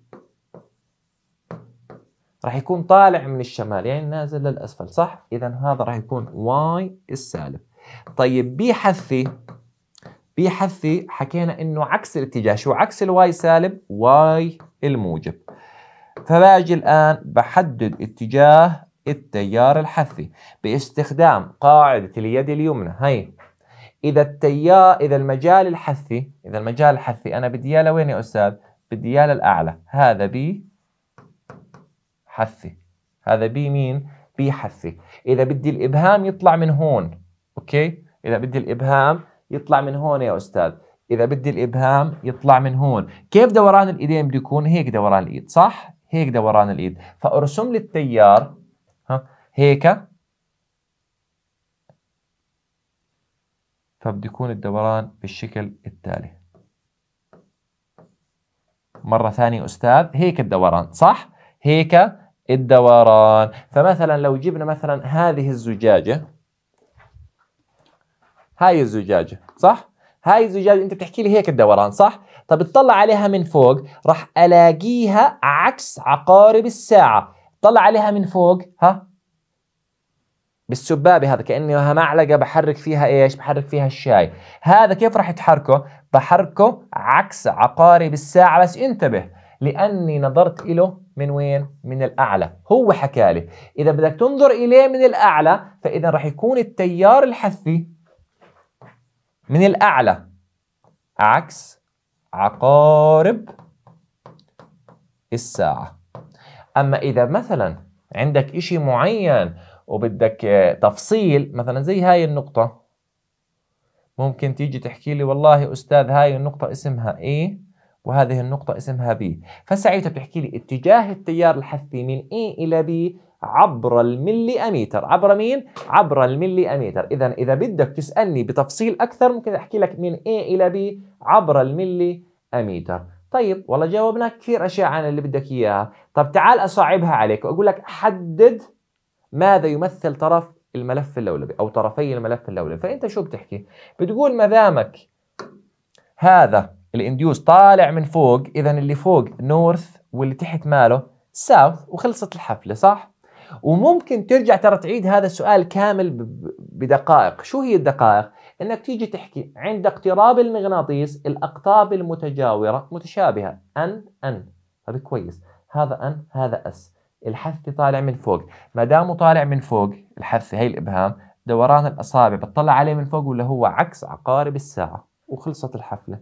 رح يكون طالع من الشمال يعني نازل للأسفل صح؟ إذا هذا رح يكون واي السالب طيب بي حثي بي حثي حكينا إنه عكس الاتجاه شو عكس الواي سالب؟ واي الموجب فباجي الآن بحدد اتجاه التيار الحثي باستخدام قاعدة اليد اليمنى هي إذا التيار إذا المجال الحثي إذا المجال الحثي أنا بدي إياه لوين يا أستاذ؟ بدي إياه للأعلى هذا بي حثي هذا بي مين؟ بي حثي إذا بدي الإبهام يطلع من هون أوكي؟ إذا بدي الإبهام يطلع من هون يا أستاذ إذا بدي الإبهام يطلع من هون كيف دوران الإيدين بده يكون؟ هيك دوران الإيد صح؟ هيك دوران الايد فارسم لي التيار ها هيك فبده يكون الدوران بالشكل التالي مرة ثانية أستاذ هيك الدوران صح؟ هيك الدوران فمثلا لو جبنا مثلا هذه الزجاجة هاي الزجاجة صح؟ هاي الزجاجة انت بتحكي لي هيك الدوران صح؟ طب اطلع عليها من فوق راح الاقيها عكس عقارب الساعة طلع عليها من فوق ها بالسبابة هذا كأنها معلقة بحرك فيها ايش؟ بحرك فيها الشاي هذا كيف راح يتحركه؟ بحركه عكس عقارب الساعة بس انتبه لاني نظرت له من وين؟ من الاعلى، هو حكى لي، اذا بدك تنظر اليه من الاعلى فاذا رح يكون التيار الحثي من الأعلى عكس عقارب الساعة أما إذا مثلا عندك إشي معين وبدك تفصيل مثلا زي هاي النقطة ممكن تيجي تحكي لي والله أستاذ هاي النقطة اسمها إيه وهذه النقطة اسمها بي فساعتها بتحكي لي اتجاه التيار الحثي من A إيه إلى B عبر الملي أميتر عبر مين؟ عبر الملي أميتر إذا إذا بدك تسألني بتفصيل أكثر ممكن أحكي لك من A إلى B عبر الملي أميتر طيب والله جاوبنا كثير أشياء عن اللي بدك إياها طب تعال أصعبها عليك وأقول لك حدد ماذا يمثل طرف الملف اللولبي أو طرفي الملف اللولبي فأنت شو بتحكي؟ بتقول ما دامك هذا الانديوس طالع من فوق إذا اللي فوق نورث واللي تحت ماله ساوث وخلصت الحفلة صح؟ وممكن ترجع ترى تعيد هذا السؤال كامل بدقائق شو هي الدقائق انك تيجي تحكي عند اقتراب المغناطيس الاقطاب المتجاوره متشابهه ان ان طيب كويس هذا ان هذا اس الحث طالع من فوق ما دام طالع من فوق الحث هي الابهام دوران الاصابع بتطلع عليه من فوق ولا هو عكس عقارب الساعه وخلصت الحفله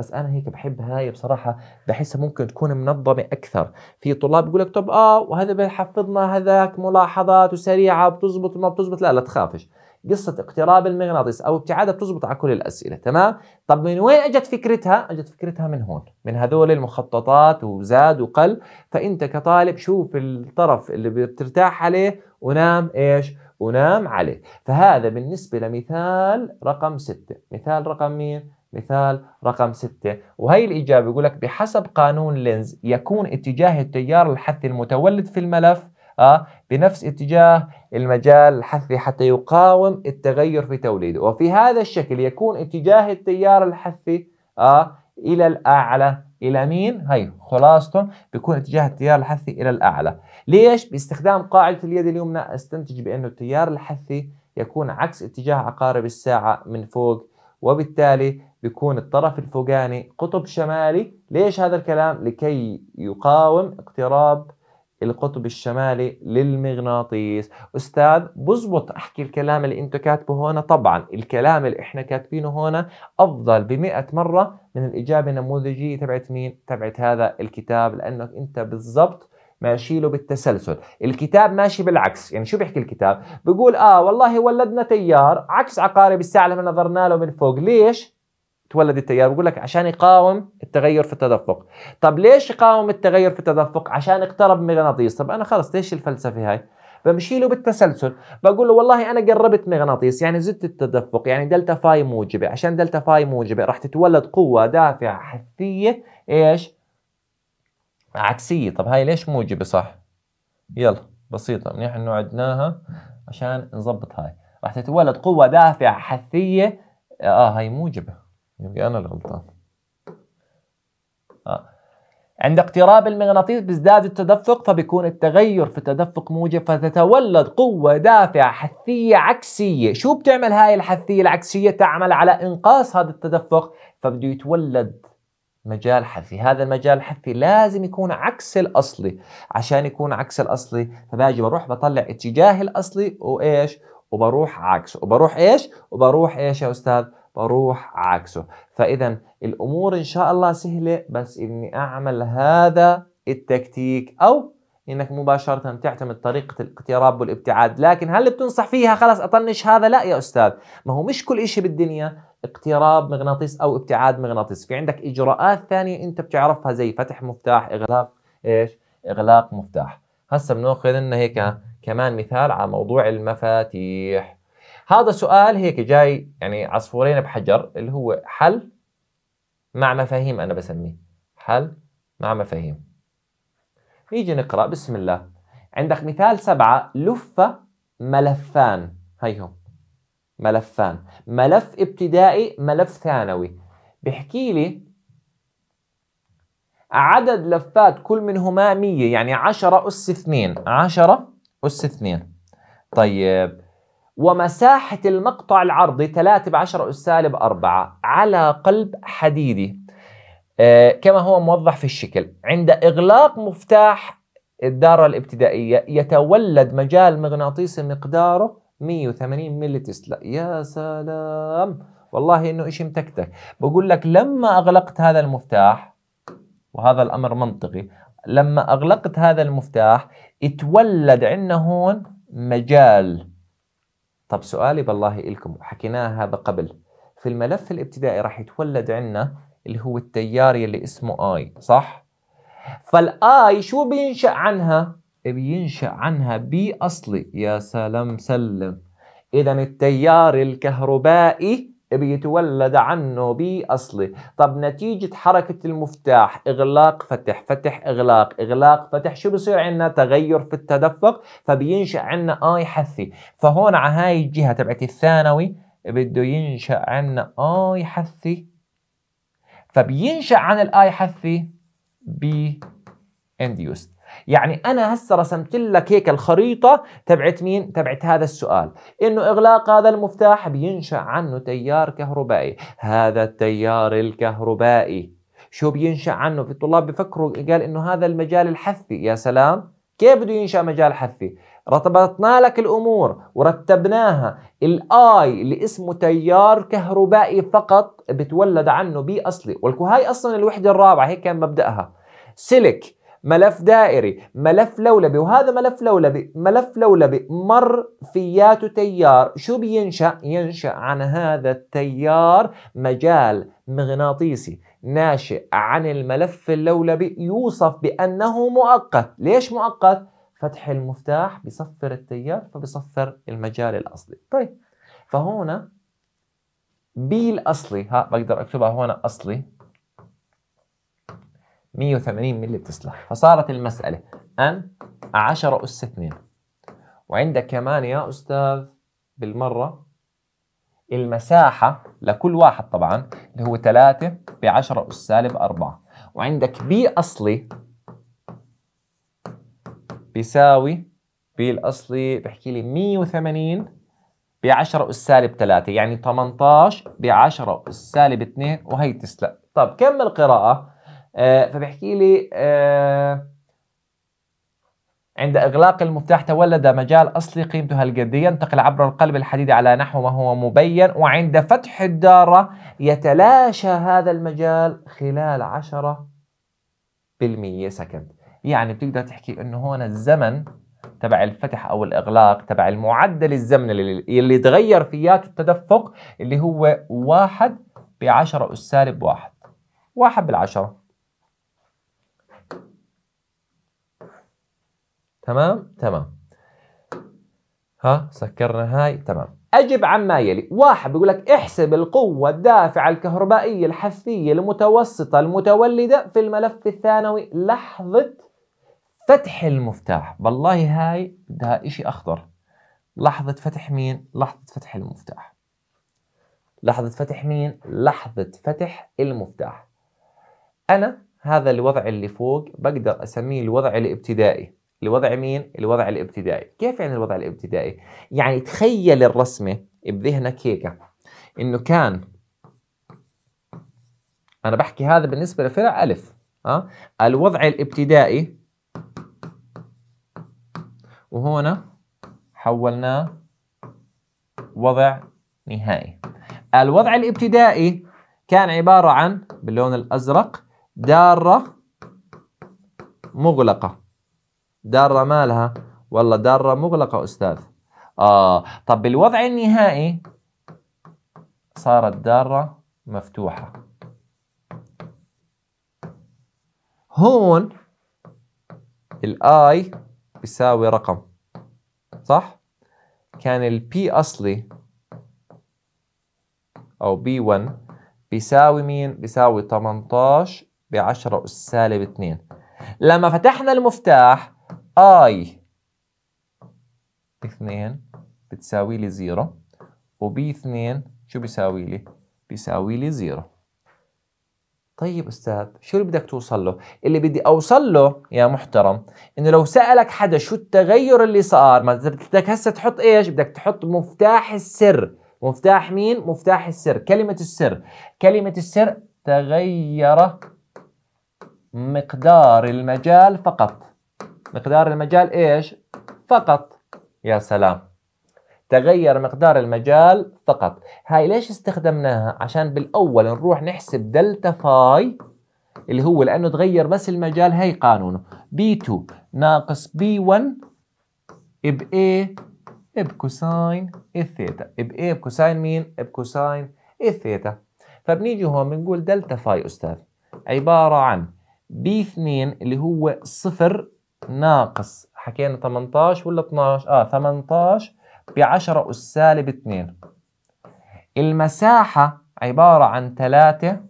بس انا هيك بحب هاي بصراحه بحسها ممكن تكون منظمه اكثر في طلاب بيقول لك طب اه وهذا بحفظنا هذاك ملاحظات وسريعه بتزبط وما بتزبط لا لا تخافش قصة اقتراب المغناطيس أو ابتعاده بتزبط على كل الأسئلة تمام؟ طب من وين أجت فكرتها؟ أجت فكرتها من هون من هذول المخططات وزاد وقل فأنت كطالب شوف الطرف اللي بترتاح عليه ونام إيش؟ ونام عليه فهذا بالنسبة لمثال رقم ستة مثال رقم مين؟ مثال رقم 6 وهي الإجابة يقول لك بحسب قانون لينز يكون اتجاه التيار الحثي المتولد في الملف آه بنفس اتجاه المجال الحثي حتى يقاوم التغير في توليده وفي هذا الشكل يكون اتجاه التيار الحثي آه إلى الأعلى إلى مين؟ هي خلاصته بيكون اتجاه التيار الحثي إلى الأعلى ليش؟ باستخدام قاعدة اليد اليمنى استنتج بأنه التيار الحثي يكون عكس اتجاه عقارب الساعة من فوق وبالتالي بيكون الطرف الفوقاني قطب شمالي ليش هذا الكلام لكي يقاوم اقتراب القطب الشمالي للمغناطيس استاذ بزبط احكي الكلام اللي انت كاتبه هون طبعا الكلام اللي احنا كاتبينه هون افضل بمئة مره من الاجابه النموذجيه تبعت مين تبعت هذا الكتاب لانك انت بالضبط ماشي له بالتسلسل الكتاب ماشي بالعكس يعني شو بيحكي الكتاب بيقول اه والله ولدنا تيار عكس عقارب الساعه لما نظرنا له من فوق ليش تولد التيار بيقول لك عشان يقاوم التغير في التدفق طب ليش يقاوم التغير في التدفق عشان اقترب مغناطيس طب أنا خلص ليش الفلسفة هاي بمشي له بالتسلسل بقول له والله انا قربت مغناطيس يعني زدت التدفق يعني دلتا فاي موجبه عشان دلتا فاي موجبه راح تتولد قوه دافعه حثيه ايش عكسيه طب هاي ليش موجبه صح يلا بسيطه منيح انه عدناها عشان نظبط هاي راح تتولد قوه دافعه حثيه اه هاي موجبه يبقى أنا الغلطان آه. عند اقتراب المغناطيس بيزداد التدفق فبيكون التغير في التدفق موجب فتتولد قوة دافعة حثية عكسية شو بتعمل هاي الحثية العكسية تعمل على إنقاص هذا التدفق فبده يتولد مجال حثي هذا المجال الحثي لازم يكون عكس الأصلي عشان يكون عكس الأصلي فباجي بروح بطلع اتجاه الأصلي وإيش وبروح عكس وبروح إيش وبروح إيش يا أستاذ واروح عكسه فاذا الامور ان شاء الله سهله بس اني اعمل هذا التكتيك او انك مباشره تعتمد طريقه الاقتراب والابتعاد لكن هل بتنصح فيها خلاص اطنش هذا لا يا استاذ ما هو مش كل شيء بالدنيا اقتراب مغناطيس او ابتعاد مغناطيس في عندك اجراءات ثانيه انت بتعرفها زي فتح مفتاح اغلاق ايش اغلاق مفتاح هسه بناخذ لنا هيك كمان مثال على موضوع المفاتيح هذا سؤال هيك جاي يعني عصفورين بحجر اللي هو حل مع مفاهيم أنا بسميه حل مع مفاهيم نيجي نقرأ بسم الله عندك مثال سبعة لف ملفان هيهم ملفان ملف ابتدائي ملف ثانوي بحكي لي عدد لفات كل منهما 100 يعني 10 أس اثنين 10 أس اثنين طيب ومساحة المقطع العرضي 3 10 أس سالب 4 على قلب حديدي آه، كما هو موضح في الشكل عند إغلاق مفتاح الدارة الابتدائية يتولد مجال مغناطيسي مقداره 180 ملي تسلا يا سلام والله انه إشي متكتك بقول لك لما اغلقت هذا المفتاح وهذا الامر منطقي لما اغلقت هذا المفتاح اتولد عندنا هون مجال طب سؤالي بالله إلكم وحكيناها هذا قبل في الملف الابتدائي راح يتولد عندنا اللي هو التيار اللي اسمه آي صح؟ فالآي شو بينشأ عنها؟ بينشأ عنها بي أصلي يا سلام سلم إذا التيار الكهربائي بيتولد عنه بي أصلي طب نتيجة حركة المفتاح إغلاق فتح فتح إغلاق إغلاق فتح شو بصير عندنا تغير في التدفق فبينشأ عندنا آي حثي فهون على هاي الجهة تبعت الثانوي بده ينشأ عندنا آي حثي فبينشأ عن الآي حثي بي induced يعني انا هسه رسمت لك هيك الخريطه تبعت مين تبعت هذا السؤال انه اغلاق هذا المفتاح بينشا عنه تيار كهربائي هذا التيار الكهربائي شو بينشا عنه في الطلاب بفكروا قال انه هذا المجال الحثي يا سلام كيف بده ينشا مجال حثي رتبطنا لك الامور ورتبناها الاي اللي اسمه تيار كهربائي فقط بتولد عنه بي اصلي والكو هاي اصلا الوحده الرابعه هيك كان مبداها سلك ملف دائري ملف لولبي وهذا ملف لولبي ملف لولبي مر فياته تيار شو بينشأ ينشأ عن هذا التيار مجال مغناطيسي ناشئ عن الملف اللولبي يوصف بأنه مؤقت ليش مؤقت؟ فتح المفتاح بصفر التيار فبصفر المجال الأصلي طيب فهنا بي الأصلي ها بقدر أكتبها هنا أصلي 180 مللي تسلا فصارت المسألة أن 10 أس 2 وعندك كمان يا أستاذ بالمرة المساحة لكل واحد طبعا اللي هو 3 ب 10 أس سالب 4 وعندك بي أصلي بيساوي بي الأصلي بحكي لي 180 ب 10 أس سالب 3 يعني 18 ب 10 أس سالب 2 وهي تسلا طب كمل قراءة آه، فبيحكي لي آه، عند إغلاق المفتاح تولد مجال أصلي قيمته الجدية ينتقل عبر القلب الحديدي على نحو ما هو مبين وعند فتح الدارة يتلاشى هذا المجال خلال 10% بالمية سكند يعني بتقدر تحكي انه هون الزمن تبع الفتح او الاغلاق تبع المعدل الزمني اللي, اللي تغير فيات التدفق اللي هو واحد بعشرة اس سالب واحد واحد بالعشرة تمام تمام ها سكرنا هاي تمام أجب عما يلي واحد بيقول لك احسب القوة الدافعة الكهربائية الحثية المتوسطة المتولدة في الملف الثانوي لحظة فتح المفتاح والله هاي بدها إشي أخضر لحظة فتح مين؟ لحظة فتح المفتاح لحظة فتح مين؟ لحظة فتح المفتاح أنا هذا الوضع اللي فوق بقدر أسميه الوضع الابتدائي لوضع مين؟ الوضع الابتدائي كيف يعني الوضع الابتدائي؟ يعني تخيل الرسمة بذهنك هيك إنه كان أنا بحكي هذا بالنسبة لفرع ألف أه؟ الوضع الابتدائي وهنا حولناه وضع نهائي الوضع الابتدائي كان عبارة عن باللون الأزرق دارة مغلقة دارة مالها والله دارة مغلقة أستاذ آه طب بالوضع النهائي صارت دارة مفتوحة هون الاي بيساوي رقم صح كان البي اصلي او بي 1 بيساوي مين بيساوي 18 ب 10 اس سالب 2 لما فتحنا المفتاح اي اثنين بتساوي لي زيرو وبي اثنين شو بيساوي لي؟ بيساوي لي زيرو طيب استاذ شو اللي بدك توصل له؟ اللي بدي اوصل له يا محترم انه لو سالك حدا شو التغير اللي صار ما بدك هسه تحط ايش؟ بدك تحط مفتاح السر، مفتاح مين؟ مفتاح السر، كلمة السر، كلمة السر تغير مقدار المجال فقط مقدار المجال إيش؟ فقط يا سلام تغير مقدار المجال فقط هاي ليش استخدمناها؟ عشان بالأول نروح نحسب دلتا فاي اللي هو لأنه تغير بس المجال هي قانونه B2 ناقص B1 ب A بكوساين الثيتا ب A بكوساين مين؟ بكوساين الثيتا فبنيجي هون بنقول دلتا فاي أستاذ عبارة عن بي 2 اللي هو صفر ناقص حكينا 18 ولا 12 اه 18 ب 10 أس سالب 2 المساحة عبارة عن 3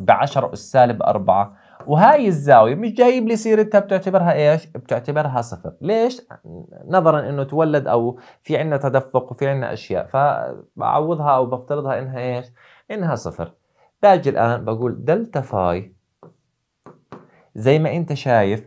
ب 10 أس سالب 4 وهي الزاوية مش جايب لي سيرتها بتعتبرها ايش؟ بتعتبرها صفر، ليش؟ نظرا انه تولد او في عندنا تدفق وفي عندنا اشياء، فبعوضها او بفترضها انها ايش؟ انها صفر. باجي الان بقول دلتا فاي زي ما انت شايف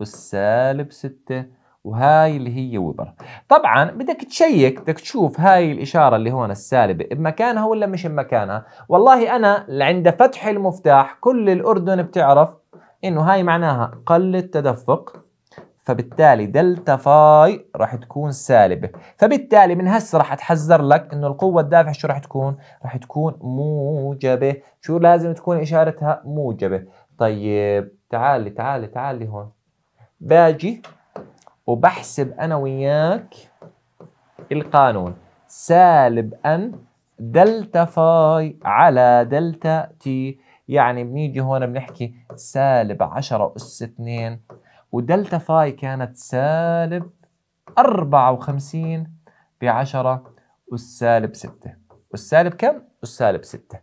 والسالب 6 وهاي اللي هي وبر طبعا بدك تشيك بدك تشوف هاي الإشارة اللي هون السالبة بمكانها ولا مش بمكانها والله أنا عند فتح المفتاح كل الأردن بتعرف إنه هاي معناها قل التدفق فبالتالي دلتا فاي راح تكون سالبة فبالتالي من هسه راح أتحذر لك إنه القوة الدافعة شو راح تكون راح تكون موجبة شو لازم تكون إشارتها موجبة طيب تعالي تعالي تعالي هون باجي وبحسب انا وياك القانون سالب ان دلتا فاي على دلتا تي يعني بنيجي هون بنحكي سالب 10 أس 2 ودلتا فاي كانت سالب 54 ب 10 أس سالب 6 أس سالب كم؟ أس سالب 6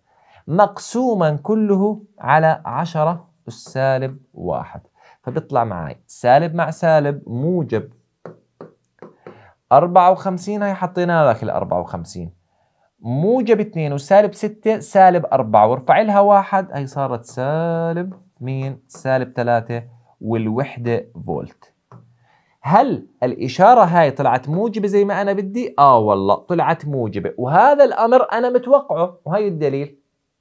مقسوما كله على 10 أس سالب 1 فبيطلع معي سالب مع سالب موجب 54 هي حطينا لك ال 54 موجب 2 وسالب 6 سالب 4 وارفع لها واحد هي صارت سالب 2 سالب 3 والوحدة فولت هل الإشارة هاي طلعت موجبة زي ما أنا بدي؟ آه والله طلعت موجبة وهذا الأمر أنا متوقعه وهي الدليل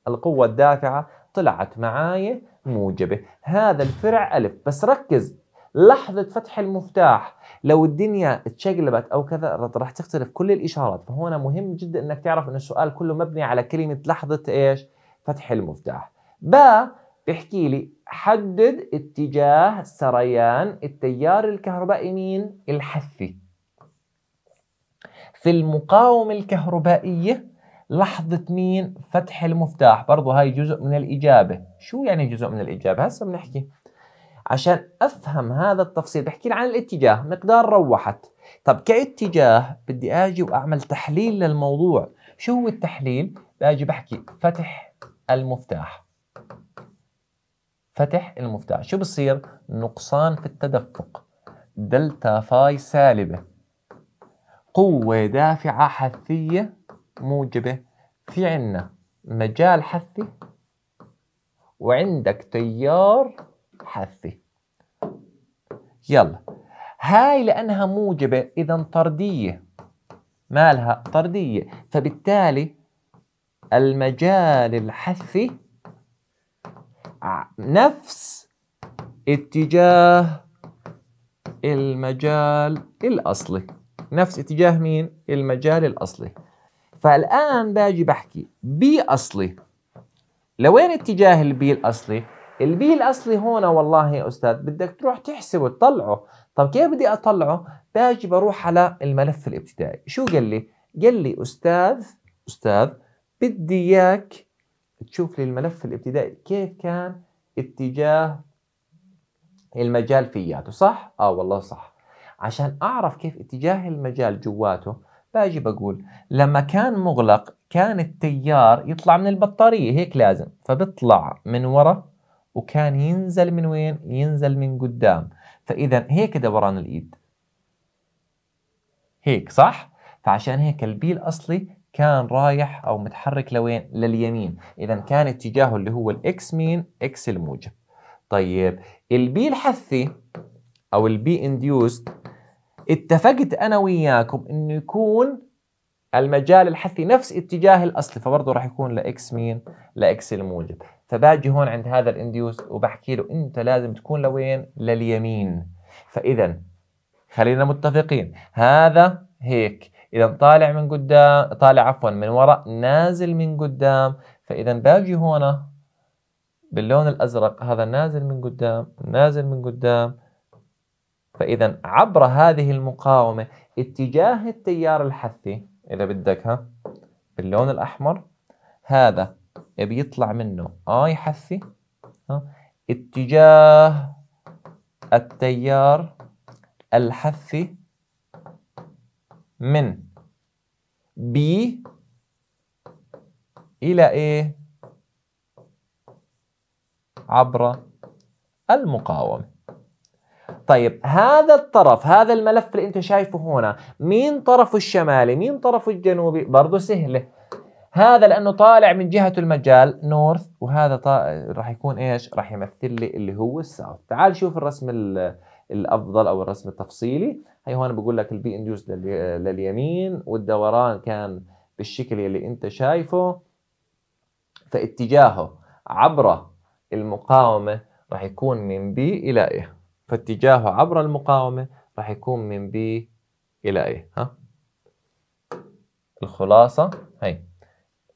القوة الدافعة طلعت معايا موجبة هذا الفرع ألف بس ركز لحظة فتح المفتاح لو الدنيا تشقلبت أو كذا راح تختلف كل الإشارات فهنا مهم جدا أنك تعرف أن السؤال كله مبني على كلمة لحظة إيش فتح المفتاح با بيحكي لي حدد اتجاه سريان التيار الكهربائي مين الحثي في المقاومة الكهربائية لحظة مين فتح المفتاح برضه هاي جزء من الإجابة شو يعني جزء من الإجابة هسه بنحكي عشان أفهم هذا التفصيل بحكي عن الاتجاه مقدار روحت طب كاتجاه بدي أجي وأعمل تحليل للموضوع شو هو التحليل باجي بحكي فتح المفتاح فتح المفتاح شو بصير نقصان في التدفق دلتا فاي سالبة قوة دافعة حثية موجبة في عنا مجال حثي وعندك تيار حثي يلا هاي لأنها موجبة إذا طردية مالها طردية فبالتالي المجال الحثي نفس اتجاه المجال الأصلي نفس اتجاه مين؟ المجال الأصلي فالآن باجي بحكي بي أصلي لوين اتجاه البي الأصلي؟ البي الأصلي هون والله يا أستاذ بدك تروح تحسبه تطلعه طب كيف بدي أطلعه؟ باجي بروح على الملف الابتدائي شو قال لي؟ قال لي أستاذ أستاذ بدي إياك تشوف لي الملف الابتدائي كيف كان اتجاه المجال فياته صح؟ اه والله صح عشان اعرف كيف اتجاه المجال جواته باجي بقول لما كان مغلق كان التيار يطلع من البطارية هيك لازم فبطلع من ورا وكان ينزل من وين؟ ينزل من قدام فإذا هيك دوران الإيد هيك صح؟ فعشان هيك البي الأصلي كان رايح أو متحرك لوين؟ لليمين إذا كان اتجاهه اللي هو الإكس مين؟ إكس الموجب طيب البي الحثي أو البي انديوست اتفقت انا وياكم انه يكون المجال الحثي نفس اتجاه الاصلي فبرضه راح يكون لاكس مين؟ لاكس الموجب فباجي هون عند هذا الانديوس وبحكي له انت لازم تكون لوين؟ لليمين فاذا خلينا متفقين هذا هيك اذا طالع من قدام طالع عفوا من وراء نازل من قدام فاذا باجي هون باللون الازرق هذا نازل من قدام نازل من قدام فإذا عبر هذه المقاومة اتجاه التيار الحثي إذا بدك ها باللون الأحمر هذا بيطلع منه آي حثي ها اتجاه التيار الحثي من B إلى A إيه؟ عبر المقاومة طيب هذا الطرف هذا الملف اللي انت شايفه هنا مين طرفه الشمالي مين طرفه الجنوبي برضه سهله هذا لانه طالع من جهه المجال نورث وهذا راح يكون ايش راح يمثل لي اللي هو الساوث تعال شوف الرسم الافضل او الرسم التفصيلي هي هون بقول لك البي انديوس لليمين والدوران كان بالشكل اللي انت شايفه فاتجاهه عبر المقاومه راح يكون من بي الى ايه فاتجاهه عبر المقاومة راح يكون من بي إلى إيه ها الخلاصة هي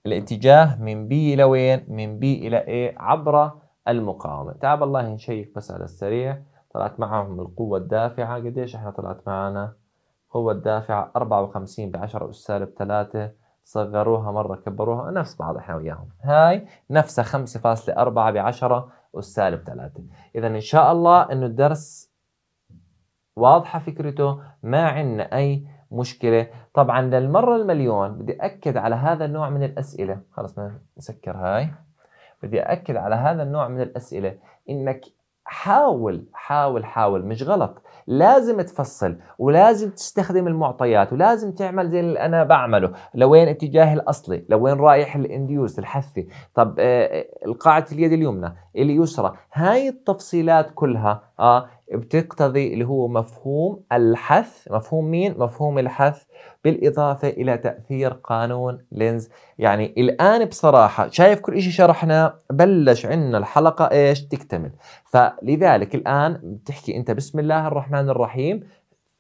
الاتجاه من بي إلى وين من بي إلى إيه عبر المقاومة تعال الله نشيك بس على السريع طلعت معهم القوة الدافعة قديش احنا طلعت معنا قوة الدافعة 54 بعشرة أس سالب 3 صغروها مرة كبروها نفس بعض احنا وياهم هاي نفسها 5.4 بعشرة والسالب 3 إذا إن شاء الله أنه الدرس واضحة فكرته ما عندنا أي مشكلة طبعا للمرة المليون بدي أكد على هذا النوع من الأسئلة خلص نسكر هاي بدي أكد على هذا النوع من الأسئلة إنك حاول حاول حاول مش غلط لازم تفصل ولازم تستخدم المعطيات ولازم تعمل زي اللي انا بعمله لوين اتجاهي الاصلي لوين رايح الانديوس الحثي طب آه, آه، اليد اليمنى اليسرى هاي التفصيلات كلها اه بتقتضي اللي هو مفهوم الحث مفهوم مين مفهوم الحث بالإضافة إلى تأثير قانون لينز يعني الآن بصراحة شايف كل إشي شرحناه بلش عنا الحلقة إيش تكتمل فلذلك الآن بتحكي أنت بسم الله الرحمن الرحيم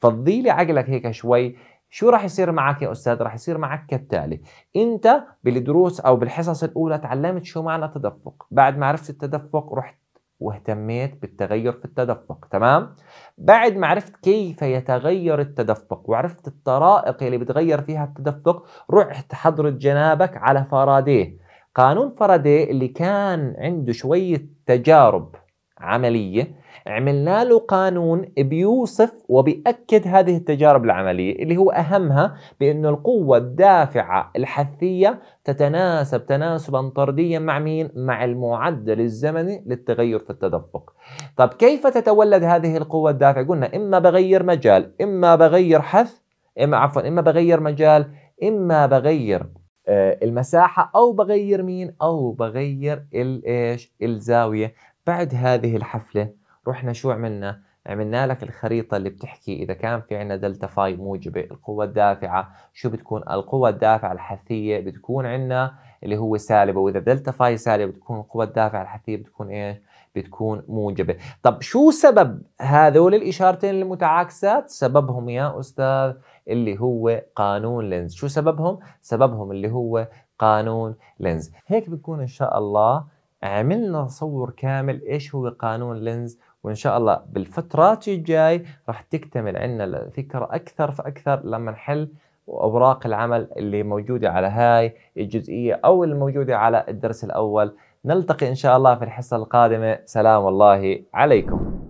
فضي لي عقلك هيك شوي شو راح يصير معك يا استاذ؟ راح يصير معك كالتالي، انت بالدروس او بالحصص الاولى تعلمت شو معنى تدفق، بعد ما عرفت التدفق رحت واهتميت بالتغير في التدفق تمام بعد ما عرفت كيف يتغير التدفق وعرفت الطرائق اللي بتغير فيها التدفق رحت حضرة جنابك على فاراديه قانون فاراديه اللي كان عنده شوية تجارب عملية عملنا له قانون بيوصف وبيأكد هذه التجارب العملية اللي هو أهمها بأنه القوة الدافعة الحثية تتناسب تناسبا طرديا مع مين؟ مع المعدل الزمني للتغير في التدفق طب كيف تتولد هذه القوة الدافعة؟ قلنا إما بغير مجال إما بغير حث إما عفوا إما بغير مجال إما بغير آه، المساحة أو بغير مين أو بغير الإيش الزاوية بعد هذه الحفلة رحنا شو عملنا؟ عملنا لك الخريطة اللي بتحكي إذا كان في عندنا دلتا فاي موجبة القوة الدافعة شو بتكون القوة الدافعة الحثية بتكون عندنا اللي هو سالبة وإذا دلتا فاي سالبة بتكون القوة الدافعة الحثية بتكون إيش؟ بتكون موجبة طب شو سبب هذول الإشارتين المتعاكسات سببهم يا أستاذ اللي هو قانون لينز شو سببهم؟ سببهم اللي هو قانون لينز هيك بتكون إن شاء الله عملنا تصور كامل إيش هو قانون لينز وان شاء الله بالفترات الجاي راح تكتمل عندنا الفكره اكثر فاكثر لما نحل اوراق العمل اللي موجوده على هاي الجزئيه او الموجوده على الدرس الاول نلتقي ان شاء الله في الحصه القادمه سلام الله عليكم